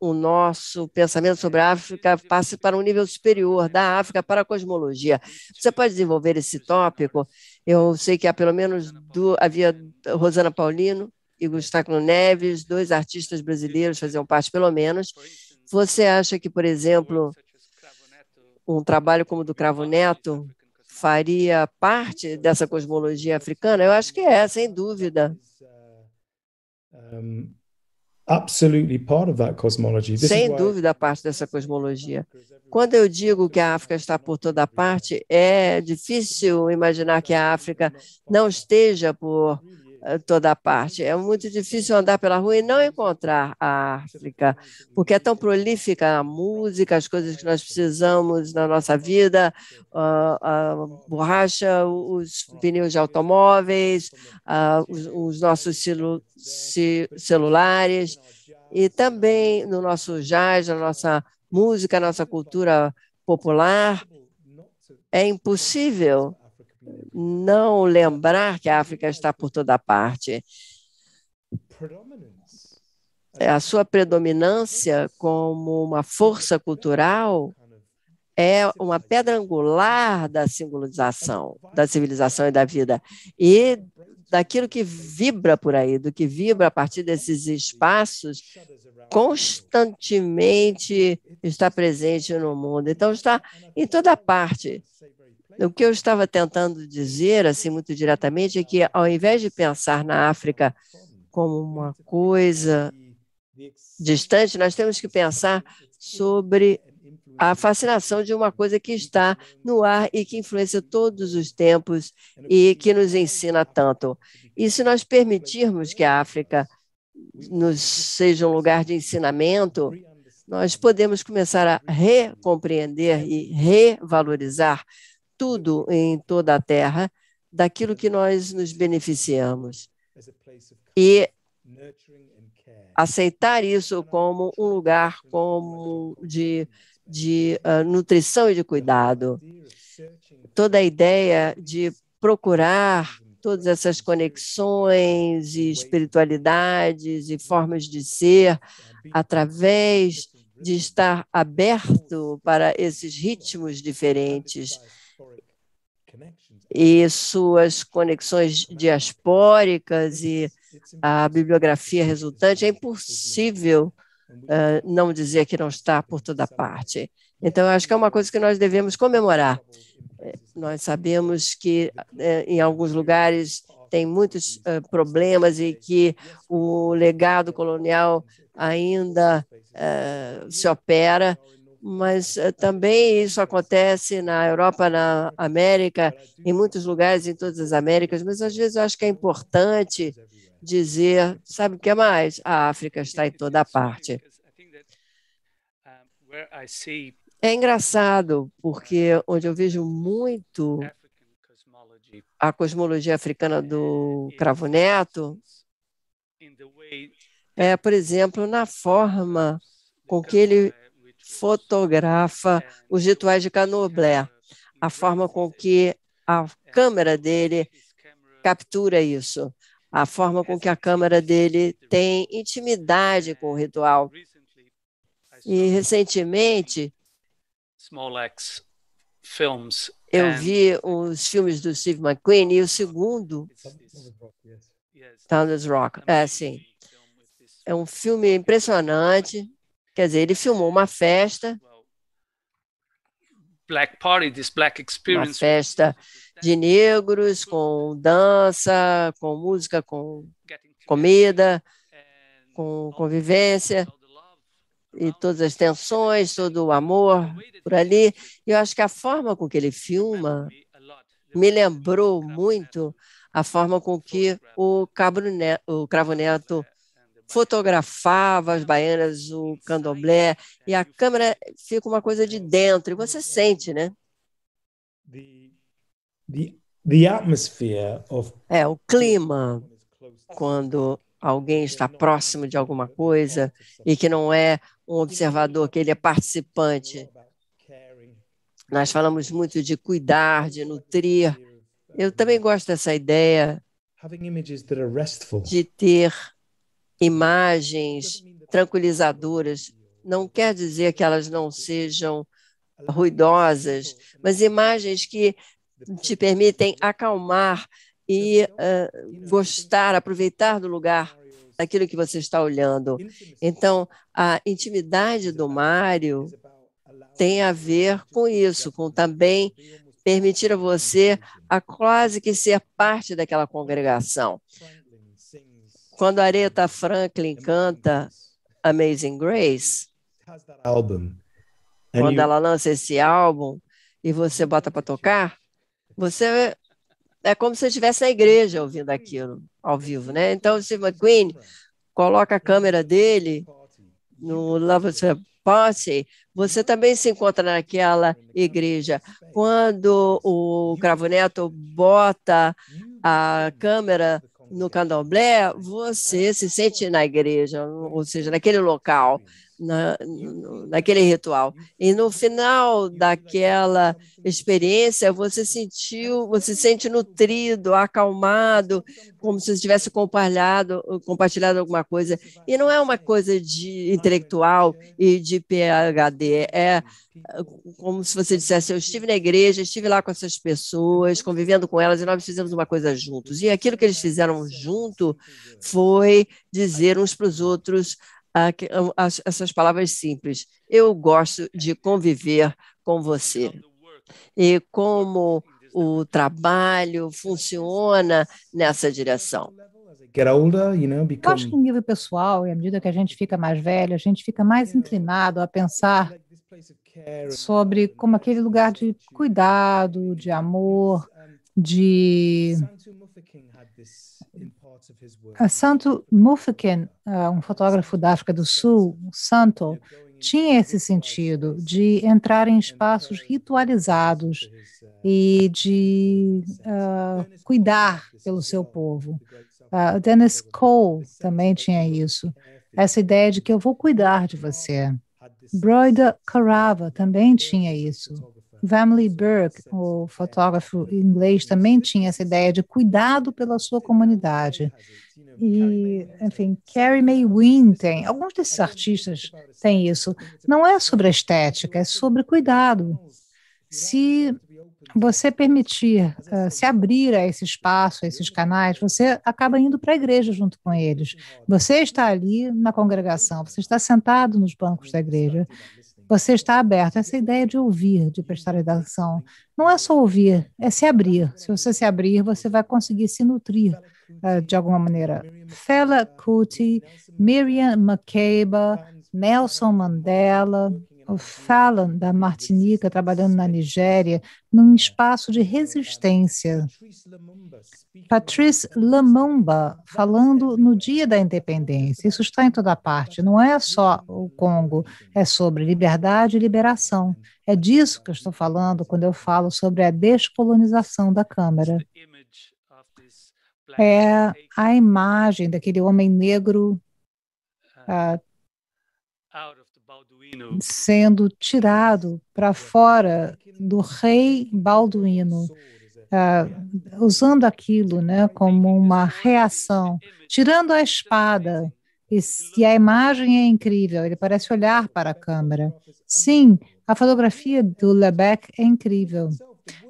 o nosso pensamento sobre a África passe para um nível superior, da África para a cosmologia. Você pode desenvolver esse tópico? Eu sei que há pelo menos do, havia Rosana Paulino e Gustavo Neves, dois artistas brasileiros faziam parte, pelo menos, você acha que, por exemplo, um trabalho como o do Cravo Neto faria parte dessa cosmologia africana? Eu acho que é, sem é dúvida. Sem dúvida, parte dessa cosmologia. Quando eu digo que a África está por toda parte, é difícil imaginar que a África não esteja por eh, toda a parte. É muito difícil andar pela rua e não encontrar a África, porque é tão prolífica a música, as coisas que nós precisamos na nossa vida, a, borracha, os pneus de automóveis, os, nossos celulares e também no nosso jazz, na nossa música, na nossa cultura popular. É impossível não lembrar que a África está por toda parte. É, a sua predominância como uma força cultural é uma pedra angular da singularização, da civilização e da vida. E daquilo que vibra por aí, do que vibra a partir desses espaços, constantemente está presente no mundo. Então, está em toda parte. O que eu estava tentando dizer, assim, muito diretamente, é que ao invés de pensar na África como uma coisa distante, nós temos que pensar sobre a fascinação de uma coisa que está no ar e que influencia todos os tempos e que nos ensina tanto. E se nós permitirmos que a África nos seja um lugar de ensinamento, nós podemos começar a recompreender e revalorizar tudo em toda a terra daquilo que nós nos beneficiamos. E aceitar isso como um lugar como de, de uh, nutrição e de cuidado. Toda a ideia de procurar todas essas conexões e espiritualidades e formas de ser através de estar aberto para esses ritmos diferentes e suas conexões diaspóricas e a bibliografia resultante, é impossível uh, não dizer que não está por toda parte. Então, acho que é uma coisa que nós devemos comemorar. Nós sabemos que em alguns lugares tem muitos uh, problemas e que o legado colonial ainda uh, se opera, mas eh, também isso acontece na Europa, na América, em muitos lugares, em todas as Américas, mas às vezes eu acho que é importante dizer, sabe o que mais? A África está em toda parte. É engraçado, porque onde eu vejo muito a cosmologia africana do Cravo Neto é, por exemplo, na forma com que ele fotografa é, os rituais de candomblé, é, a forma com que a câmera dele captura isso, a forma com que a câmera dele tem intimidade com o ritual. E recentemente, eu vi os filmes do Steve McQueen e o segundo, Thunders Rock, é assim, é um filme impressionante Quer dizer, ele filmou uma festa. Black Party, this Black Experience. Uma festa de negros, com dança, com música, com comida, com convivência e todas as tensões, todo o amor por ali. E eu acho que a forma com que ele filma me lembrou muito a forma com que o, Cabo Neto, o Cravo Neto fotografava as baianas, o candomblé, e a câmera fica uma coisa de dentro, e você sente, né? É, o clima, quando alguém está próximo de alguma coisa e que não é um observador, que ele é participante. Nós falamos muito de cuidar, de nutrir. Eu também gosto dessa ideia de ter imagens tranquilizadoras. Não quer dizer que elas não sejam ruidosas, mas imagens que te permitem acalmar e uh, gostar, aproveitar do lugar daquilo que você está olhando. Então, a intimidade do Mário tem a ver com isso, com também permitir a você a quase que ser parte daquela congregação. Quando Aretha Franklin é canta Amazing Grace, quando ela lança esse álbum e você bota para tocar, você é como se estivesse na igreja ouvindo aquilo ao vivo, né? Então o Steve McQueen coloca a câmera dele no Love Love's Posse, você também se encontra naquela igreja. Quando o Cravo Neto bota a câmera no candomblé, é, você é, se é, sente na igreja, ou seja, naquele local na, naquele ritual. E no final daquela experiência, você sentiu, você sente nutrido, acalmado, como se tivesse compartilhado, compartilhado alguma coisa. E não é uma coisa de intelectual e de PhD, é como se você dissesse, eu estive na igreja, estive lá com essas pessoas, convivendo com elas, e nós fizemos uma coisa juntos. E aquilo que eles fizeram junto foi dizer uns para os outros essas palavras simples. Eu gosto de conviver com você. E como o trabalho funciona nessa direção. Eu acho que em nível pessoal, e à medida que a gente fica mais velho, a gente fica mais inclinado a pensar sobre como aquele lugar de cuidado, de amor, de Santo Mufken, ah, um fotógrafo da África do Sul, Santo, tinha esse sentido de entrar em espaços ritualizados ah, e de uh, cuidar pelo seu povo. Uh, Dennis Cole ah, também tinha isso, essa ideia de que eu vou cuidar de você. Broida Carava também tinha isso. Family Burke, o fotógrafo inglês, também tinha essa ideia de cuidado pela sua comunidade. E, enfim, Carrie May Wynne tem, alguns desses artistas têm isso. Não é sobre a estética, é sobre cuidado. Se você permitir uh, se abrir a esse espaço, a esses canais, você acaba indo para a igreja junto com eles. Você está ali na congregação, você está sentado nos bancos da igreja, você está aberto. Essa ideia de ouvir, de prestar atenção, não é só ouvir, é se abrir. Se você se abrir, você vai conseguir se nutrir uh, de alguma maneira. Fela Kuti, Miriam McCabe, Nelson Mandela, o Fallon, da Martinica, trabalhando na Nigéria, num espaço de resistência. Patrice Lumumba, falando no Dia da Independência. Isso está em toda parte. Não é só o Congo, é sobre liberdade e liberação. É disso que eu estou falando quando eu falo sobre a descolonização da Câmara. É a imagem daquele homem negro uh, sendo tirado para fora é do rei tipo Balduino, uh, é, ah, é, usando aquilo né, como uma reação, tirando a espada. E, e a imagem é incrível, ele parece olhar para a câmera. Sim, a fotografia do Lebec é incrível.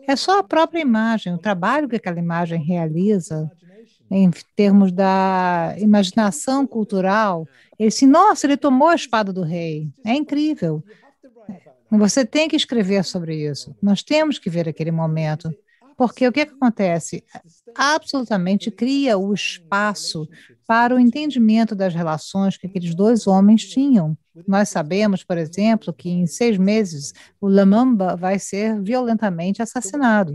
É só a própria imagem, o trabalho que aquela imagem realiza né? em termos da imaginação cultural, ele disse, nossa, ele tomou a espada do rei. É incrível. Você tem que escrever sobre isso. Nós temos que ver aquele momento. Porque o que, é que acontece? Absolutamente cria o espaço para o entendimento das relações que aqueles dois homens tinham. Nós sabemos, por exemplo, que em seis meses o Lamamba vai ser violentamente assassinado.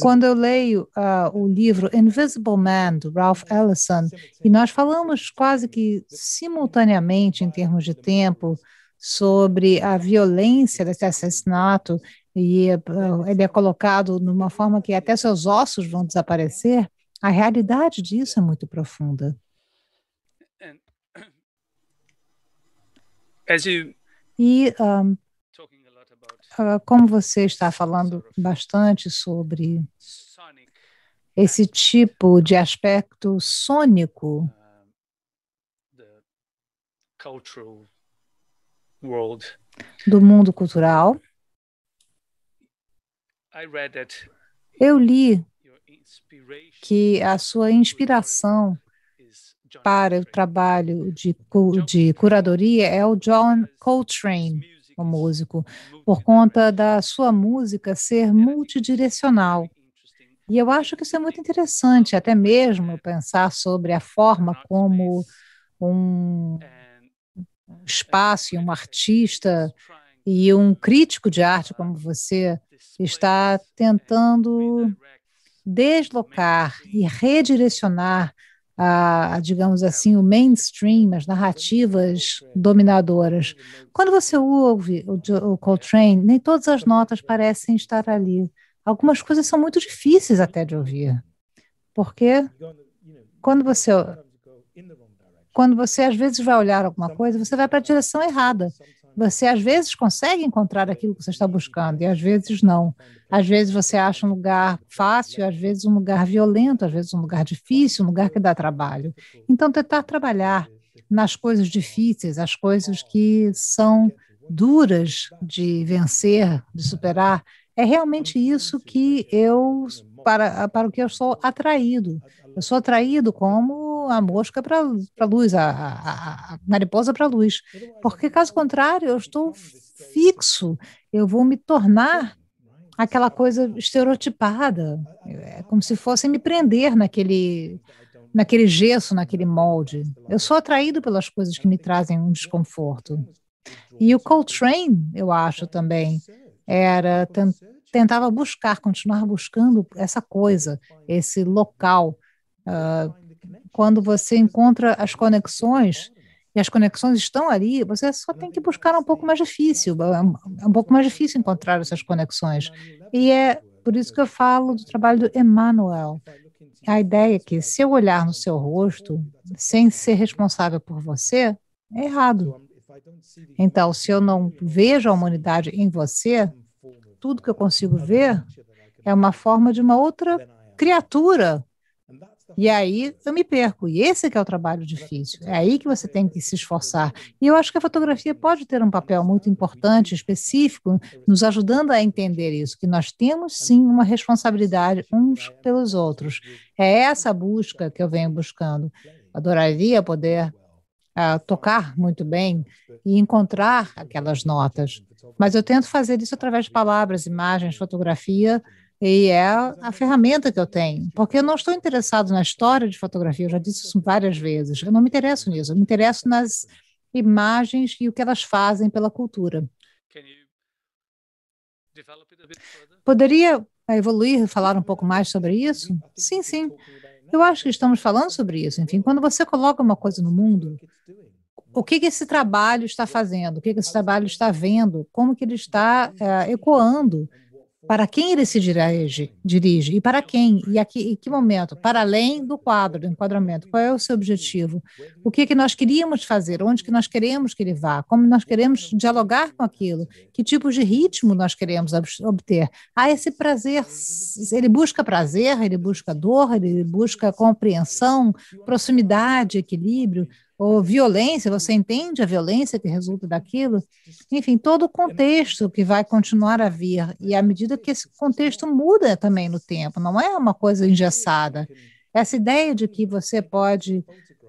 Quando eu leio uh, o livro Invisible Man, do Ralph Ellison, e nós falamos quase que simultaneamente, em termos de tempo, sobre a violência desse assassinato, e uh, ele é colocado numa forma que até seus ossos vão desaparecer, a realidade disso é muito profunda. E. Um, ah, ah, como você está falando bastante sobre esse tipo de aspecto sônico do mundo cultural, eu li que a sua inspiração para o trabalho de, de curadoria é o John Coltrane como músico, por conta da sua música ser multidirecional. E eu acho que isso é muito né? interessante, até mesmo é. pensar sobre a forma como um espaço e um artista e um crítico de arte como uh, você está tentando deslocar e redirecionar a, a, digamos assim, o mainstream, as narrativas dominadoras. Quando você ouve o, o Coltrane, nem todas as notas parecem estar ali. Algumas coisas são muito difíceis até de ouvir, porque quando você quando você às vezes vai olhar alguma coisa, você vai para a direção errada. Você às vezes consegue encontrar aquilo que você está buscando e às vezes não. Às vezes você acha um lugar fácil, às vezes um lugar violento, às vezes um lugar difícil, um lugar que dá trabalho. Então, tentar trabalhar nas coisas difíceis, as coisas que são duras de vencer, de superar, é realmente isso que eu para, para o que eu sou atraído. Eu sou atraído como a mosca para a luz, a, a, a mariposa para a luz. Porque, caso contrário, eu estou fixo, eu vou me tornar aquela coisa estereotipada. É como se fosse me prender naquele, naquele gesso, naquele molde. Eu sou atraído pelas coisas que me trazem um desconforto. E o Coltrane, eu acho também, era tentava buscar, continuar buscando essa coisa, esse local uh, quando você encontra as conexões, e as conexões estão ali, você só tem que buscar um pouco mais difícil, é, é um pouco mais difícil encontrar essas conexões. E é por isso que eu falo do trabalho do Emmanuel. A ideia é que se eu olhar no seu rosto sem ser responsável por você, é errado. Então, se eu não vejo a humanidade em você, tudo que eu consigo ver é uma forma de uma outra criatura e aí eu me perco. E esse que é o trabalho difícil. É aí que você tem que se esforçar. E eu acho que a fotografia pode ter um papel muito importante, específico, nos ajudando a entender isso, que nós temos sim uma responsabilidade uns pelos outros. É essa busca que eu venho buscando. Adoraria poder uh, tocar muito bem e encontrar aquelas notas. Mas eu tento fazer isso através de palavras, imagens, fotografia e é a ferramenta que eu tenho, porque eu não estou interessado na história de fotografia, eu já disse isso várias vezes. Eu não me interesso nisso, eu me interesso nas imagens e o que elas fazem pela cultura. Poderia evoluir, e falar um pouco mais sobre isso? Sim, sim. Eu acho que estamos falando sobre isso. Enfim, quando você coloca uma coisa no mundo, o que, que, esse trabalho está fazendo, o que, que, esse trabalho está vendo, como que ele está eh, ecoando para quem ele se dirige, dirige e para quem e a que, que momento, para além do quadro, do enquadramento, qual é o seu objetivo, o que é que nós queríamos fazer, onde que nós queremos que ele vá, como nós queremos dialogar com aquilo, que tipo de ritmo nós queremos obter. Há esse prazer, ele busca prazer, ele busca dor, ele busca compreensão, proximidade, equilíbrio ou violência, você entende a violência que resulta daquilo? Enfim, todo o contexto que vai continuar a vir, e à medida que esse contexto muda também no tempo, não é uma coisa engessada. Essa ideia de que você pode.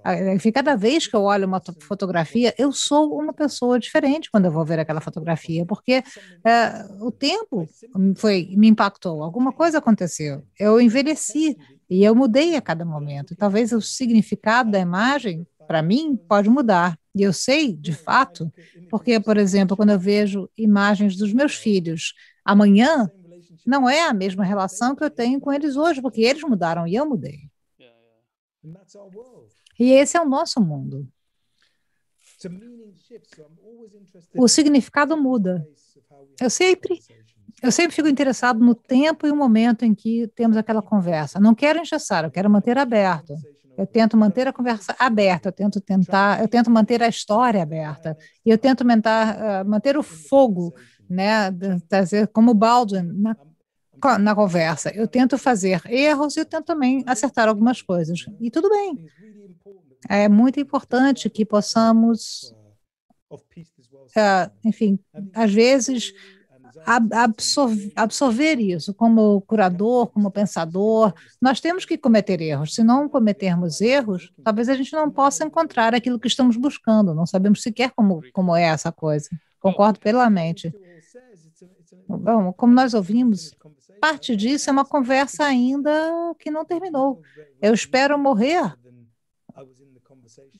É, cada vez que eu olho uma fotografia, eu sou uma pessoa diferente quando eu vou ver aquela fotografia, porque é, o tempo foi me impactou, alguma coisa aconteceu, eu envelheci e eu mudei a cada momento. Talvez o significado da imagem para mim, pode mudar. E eu sei, de fato, porque, por exemplo, quando eu vejo imagens dos meus filhos amanhã, não é a mesma relação que eu tenho com eles hoje, porque eles mudaram e eu mudei. E esse é o nosso mundo. O significado muda. Eu sempre, eu sempre fico interessado no tempo e o momento em que temos aquela conversa. Não quero engessar, eu quero manter aberto. Eu tento manter a conversa aberta, eu tento tentar, eu tento manter a história aberta e eu tento manter ah, manter o fogo, né, trazer como Baldwin na na conversa. Eu tento fazer erros e eu tento também acertar algumas coisas. E tudo bem. É muito importante que possamos, é, enfim, às vezes absorver, absorver isso como curador, como pensador. Nós temos que cometer erros. Se não cometermos erros, talvez a gente não possa encontrar aquilo que estamos buscando. Não sabemos sequer como, como é essa coisa. Concordo plenamente. Bom, como nós ouvimos, parte disso é uma conversa ainda que não terminou. Eu espero morrer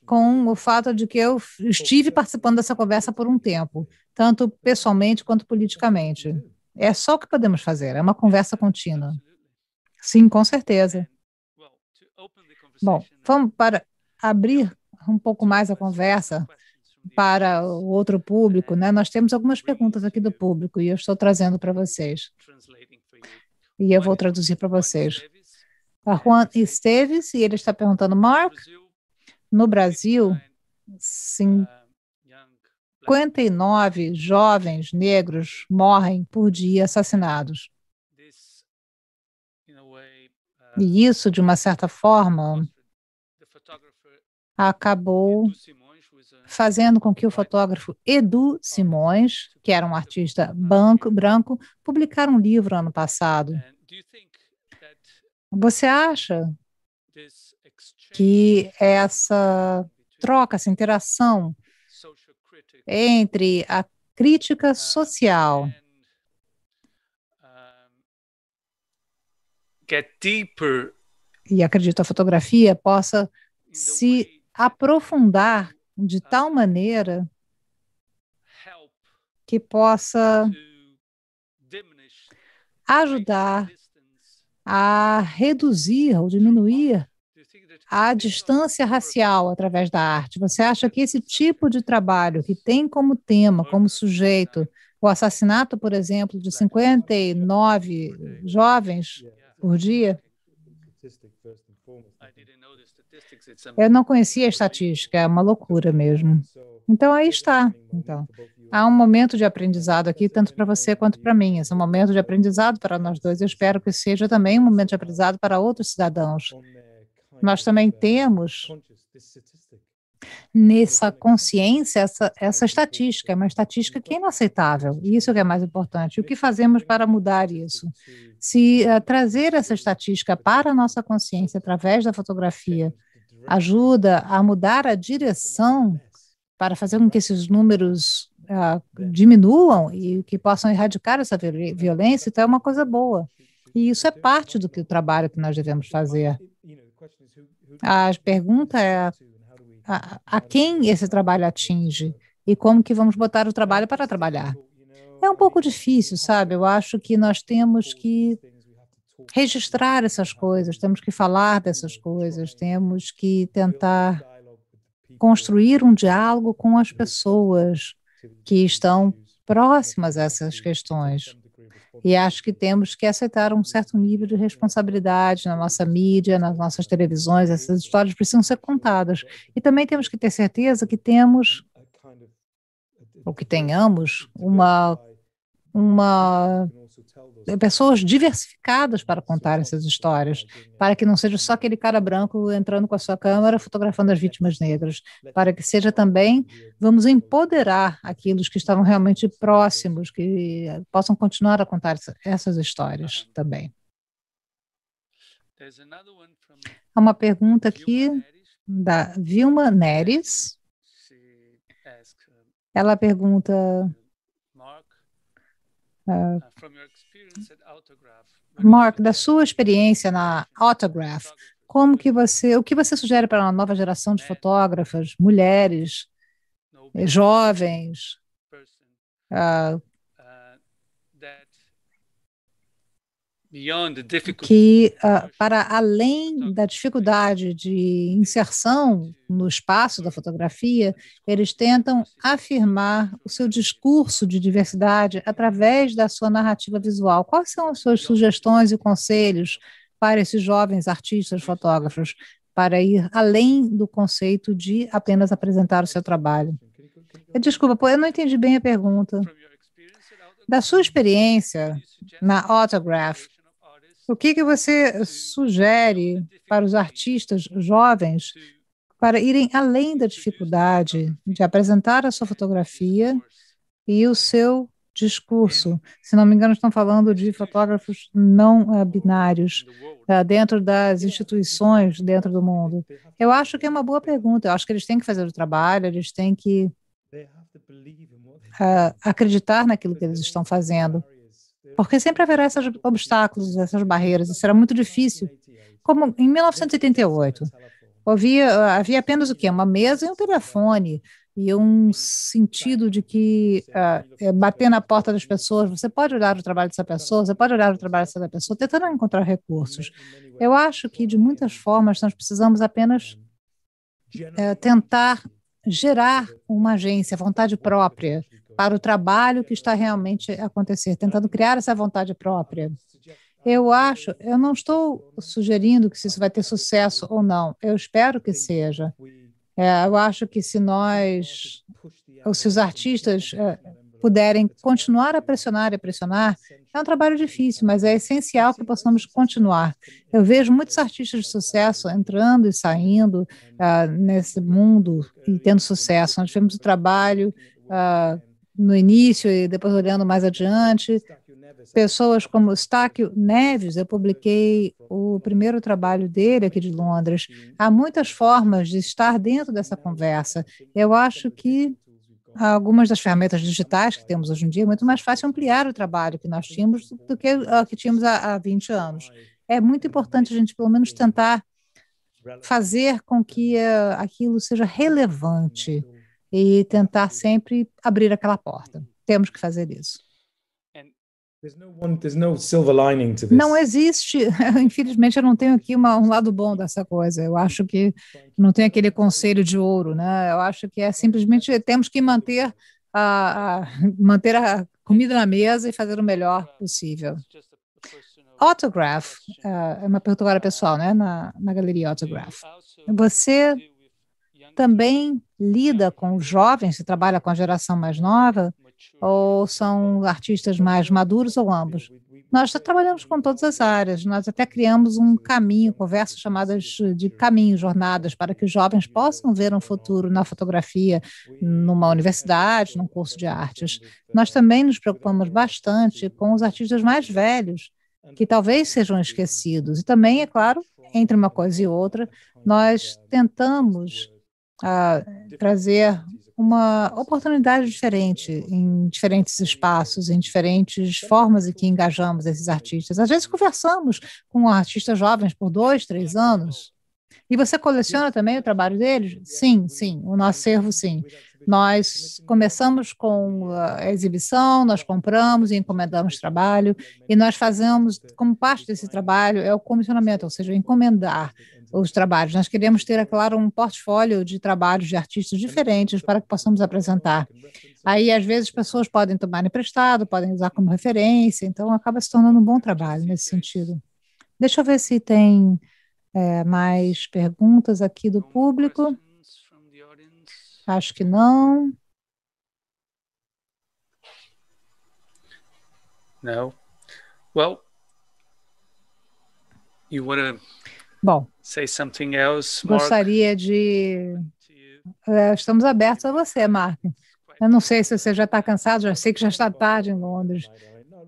com né? o fato de que eu estive participando dessa conversa por um tempo, tanto pessoalmente quanto politicamente. É só o que podemos fazer, é uma conversa contínua. Sim, com certeza. Bom, vamos para abrir um pouco mais a conversa para o outro público, né? Nós temos algumas perguntas aqui do público e eu estou trazendo para vocês. E eu vou traduzir para vocês. A ah, Juan Esteves, e ele está perguntando, Mark, no Brasil, 59 jovens negros morrem por dia assassinados. E isso, de uma certa forma, acabou fazendo com que o fotógrafo Edu Simões, que era um artista banco, branco, publicar um livro ano passado. Você acha que essa troca, essa interação entre a crítica social e acredito a fotografia possa se aprofundar de tal maneira que possa ajudar a reduzir ou diminuir a distância racial através da arte? Você acha que esse tipo de trabalho, que tem como tema, como sujeito, o assassinato, por exemplo, de 59 jovens por dia, eu não conhecia a estatística, é uma loucura mesmo. Então aí está. Então há um momento de aprendizado aqui, tanto para você quanto para mim. Esse é um momento de aprendizado para nós dois. Eu espero que seja também um momento de aprendizado para outros cidadãos nós também temos nessa consciência essa, essa estatística, é uma estatística que é inaceitável, e isso é o que é mais importante. O que fazemos para mudar isso? Se uh, trazer essa estatística para a nossa consciência através da fotografia ajuda a mudar a direção para fazer com que esses números uh, diminuam e que possam erradicar essa violência, então é uma coisa boa. E isso é parte do que o trabalho que nós devemos fazer. A pergunta é a, a quem esse trabalho atinge e como que vamos botar o trabalho para trabalhar. É um pouco difícil, sabe? Eu acho que nós temos que registrar essas coisas, temos que falar dessas coisas, temos que tentar construir um diálogo com as pessoas que estão próximas a essas questões e acho que temos que aceitar um certo nível de responsabilidade na nossa mídia, nas nossas televisões. Essas histórias precisam ser contadas. E também temos que ter certeza que temos, ou que tenhamos, uma, uma pessoas diversificadas para contar essas histórias, para que não seja só aquele cara branco entrando com a sua câmera fotografando as vítimas negras, para que seja também, vamos empoderar aqueles que estavam realmente próximos, que possam continuar a contar essas histórias uh-huh. também. Há uma pergunta aqui da Vilma Neres. Ela pergunta ah, uh, Mark, da sua experiência na Autograph, como que você, o que você sugere para uma nova geração de eh, fotógrafas, mulheres, eh, jovens, uh, que uh, para além da dificuldade de inserção no espaço da fotografia, eles tentam afirmar o seu discurso de diversidade através da sua narrativa visual. Quais são as suas sugestões e conselhos para esses jovens artistas fotógrafos para ir além do conceito de apenas apresentar o seu trabalho? Eh, desculpa, eu não entendi bem a pergunta da sua experiência na Autograph, o que, que você sugere para os artistas jovens para irem além da dificuldade de apresentar a sua fotografia e o seu discurso. Se não me engano, estão falando de fotógrafos não eh, binários eh, dentro das instituições, dentro do mundo. Eu acho que é uma boa pergunta. Eu acho que eles têm que fazer o trabalho, eles têm que eh, acreditar naquilo que eles estão fazendo porque sempre haverá esses obstáculos, essas barreiras, e será muito difícil. Como em 1988, havia, havia apenas o quê? Uma mesa e um telefone, e um sentido de que uh, bater na porta das pessoas, você pode olhar o trabalho dessa pessoa, você pode olhar o trabalho dessa pessoa, tentando encontrar recursos. Eu acho que, de muitas formas, nós precisamos apenas uh, tentar gerar uma agência, vontade própria, para o trabalho que está realmente acontecendo, tentando criar essa vontade própria. Eu acho, eu não estou sugerindo que isso vai ter sucesso ou não, eu espero que seja. É, eu acho que se nós, ou se os artistas é, puderem continuar a pressionar e pressionar, é um trabalho difícil, mas é essencial que possamos continuar. Eu vejo muitos artistas de sucesso entrando e saindo uh, nesse mundo e tendo sucesso. Nós tivemos o trabalho uh, no início e depois olhando mais adiante. Pessoas como Stakio Neves, eu publiquei o primeiro trabalho dele aqui de Londres. Há muitas formas de estar dentro dessa conversa. Eu acho que algumas das ferramentas digitais que temos hoje em dia é muito mais fácil ampliar o trabalho que nós tínhamos do que o que tínhamos há, há 20 anos. É muito importante a gente, pelo menos, tentar fazer com que eh, aquilo seja relevante e tentar sempre abrir aquela porta. Temos que fazer isso. Não existe, infelizmente eu não tenho aqui uma, um lado bom dessa coisa. Eu acho que não tem aquele conselho de ouro, né? Eu acho que é simplesmente temos que manter a, a manter a comida na mesa e fazer o melhor possível. Autograph ah, é uma pergunta agora pessoal, né? Na, na galeria Autograph. Você também lida com os jovens, se trabalha com a geração mais nova, ou são artistas mais maduros, ou ambos. Nós já trabalhamos com todas as áreas, nós até criamos um caminho, conversas chamadas de caminho, jornadas, para que os jovens possam ver um futuro na fotografia, numa universidade, num curso de artes. Nós também nos preocupamos bastante com os artistas mais velhos, que talvez sejam esquecidos. E também, é claro, entre uma coisa e outra, nós tentamos trazer uma oportunidade diferente em diferentes espaços, em diferentes formas em que engajamos esses artistas. Às vezes conversamos com artistas jovens por dois, três anos. E você coleciona também o trabalho deles? Sim, sim, o nosso acervo, sim. Nós começamos com a exibição, nós compramos e encomendamos trabalho, e nós fazemos, como parte desse trabalho, é o comissionamento, ou seja, encomendar os trabalhos. Nós queremos ter, é claro, um portfólio de trabalhos de artistas diferentes para que possamos apresentar. Aí, às vezes, pessoas podem tomar emprestado, podem usar como referência, então acaba se tornando um bom trabalho nesse sentido. Deixa eu ver se tem é, mais perguntas aqui do público. Acho que não. Não. Well, you wanna Bom, gostaria de. É, estamos abertos a você, Mark. Eu não sei se você já está cansado, já sei que já está tarde em Londres.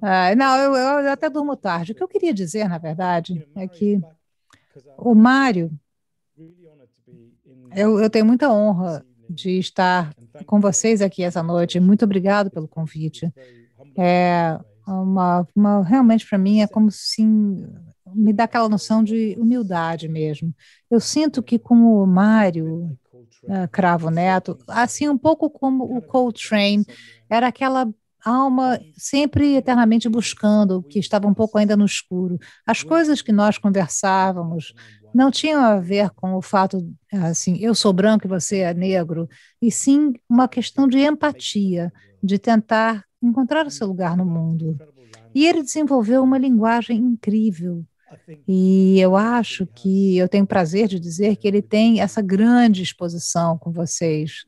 Ah, não, eu, eu, até durmo tarde. O que eu queria dizer, na verdade, é que o Mário, eu, eu tenho muita honra de estar com vocês aqui essa noite. Muito obrigado pelo convite. É uma, uma realmente para mim é como se me dá aquela noção de humildade mesmo. Eu sinto que com o Mário uh, Cravo Neto, assim um pouco como o Coltrane, era aquela alma sempre eternamente buscando, que estava um pouco ainda no escuro. As coisas que nós conversávamos não tinham a ver com o fato, assim, eu sou branco e você é negro, e sim uma questão de empatia, de tentar encontrar o seu lugar no mundo. E ele desenvolveu uma linguagem incrível, e eu acho que eu tenho prazer de dizer que ele tem essa grande exposição com vocês.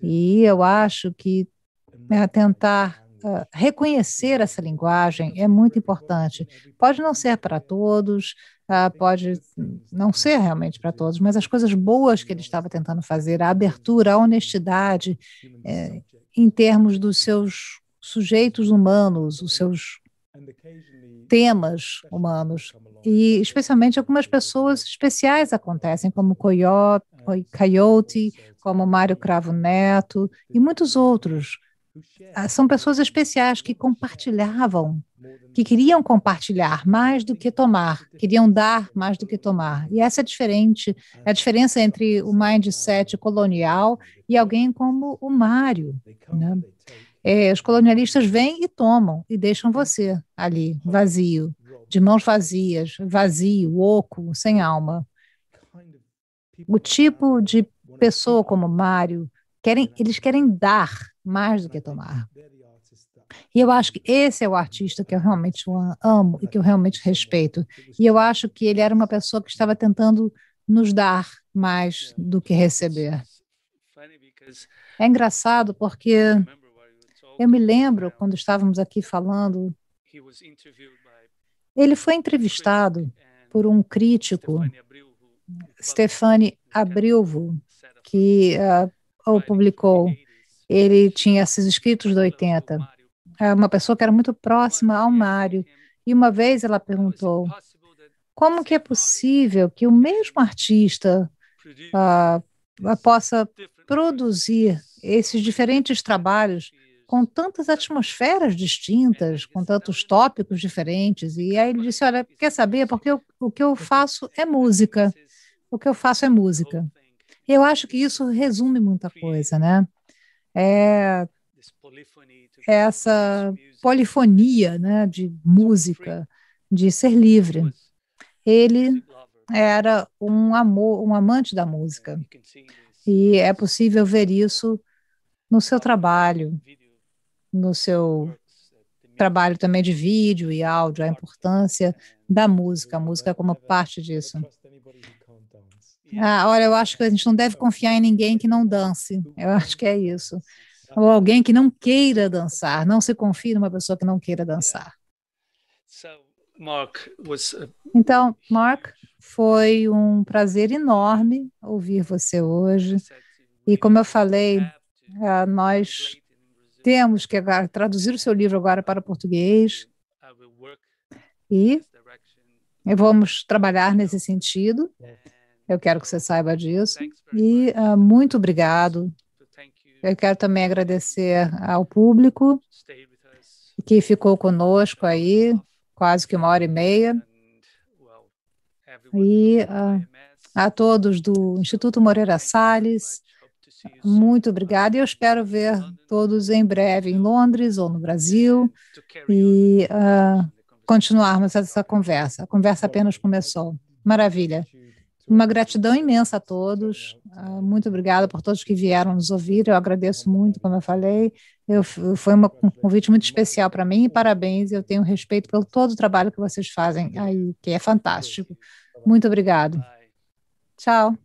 E eu acho que né, tentar uh, reconhecer essa linguagem é muito importante. Pode não ser para todos, uh, pode não ser realmente para todos, mas as coisas boas que ele estava tentando fazer, a abertura, a honestidade, é, em termos dos seus sujeitos humanos, os seus temas humanos. E especialmente algumas pessoas especiais acontecem, como Coyote, é. Coyote como Mário Cravo Neto e muitos outros. Ah, são pessoas especiais que compartilhavam, que queriam compartilhar mais do que tomar, queriam dar mais do que tomar. E essa é diferente, é a diferença entre o mindset colonial e alguém como o Mário. Né? é, os colonialistas vêm e tomam e deixam você ali, vazio, de mãos vazias, vazio, oco, sem alma. O tipo de pessoa como Mário, querem, eles querem dar mais do que tomar. E eu acho que esse é o artista que eu realmente amo e que eu realmente respeito. E eu acho que ele era uma pessoa que estava tentando nos dar mais do que receber. É engraçado porque eu me lembro quando estávamos aqui falando, ele foi entrevistado por um crítico, Stefani Abrilvo, que uh, publicou. Ele tinha esses escritos de 80. É uma pessoa que era muito próxima ao Mário. E uma vez ela perguntou, como que é possível que o mesmo artista uh, possa produzir esses diferentes trabalhos com tantas atmosferas distintas, com tantos tópicos diferentes. E aí ele disse: Olha, quer saber? Porque eu, o que eu faço é música. O que eu faço é música. Eu acho que isso resume muita coisa, né? É essa polifonia né, de música, de ser livre. Ele era um amor, um amante da música. E é possível ver isso no seu trabalho no seu trabalho também de vídeo e áudio, a importância da música, a música é como parte disso. Ah, olha, eu acho que a gente não deve confiar em ninguém que não dance. Eu acho que é isso. Ou alguém que não queira dançar. Não se confie numa pessoa que não queira dançar. Então, Mark, foi um prazer enorme ouvir você hoje. E como eu falei, ah, nós temos que agora traduzir o seu livro agora para português. E vamos trabalhar nesse sentido. Eu quero que você saiba disso. E uh, muito obrigado. Eu quero também agradecer ao público que ficou conosco aí, quase que uma hora e meia. E uh, a todos do Instituto Moreira Salles muito obrigada e eu espero ver todos em breve em Londres ou no Brasil e uh, continuarmos essa conversa. A conversa apenas começou. Maravilha. Uma gratidão imensa a todos. Uh, muito obrigada por todos que vieram nos ouvir. Eu agradeço muito, como eu falei. Eu, foi uma, um convite muito especial para mim e parabéns. Eu tenho respeito pelo todo o trabalho que vocês fazem aí, que é fantástico. Muito obrigado. Tchau.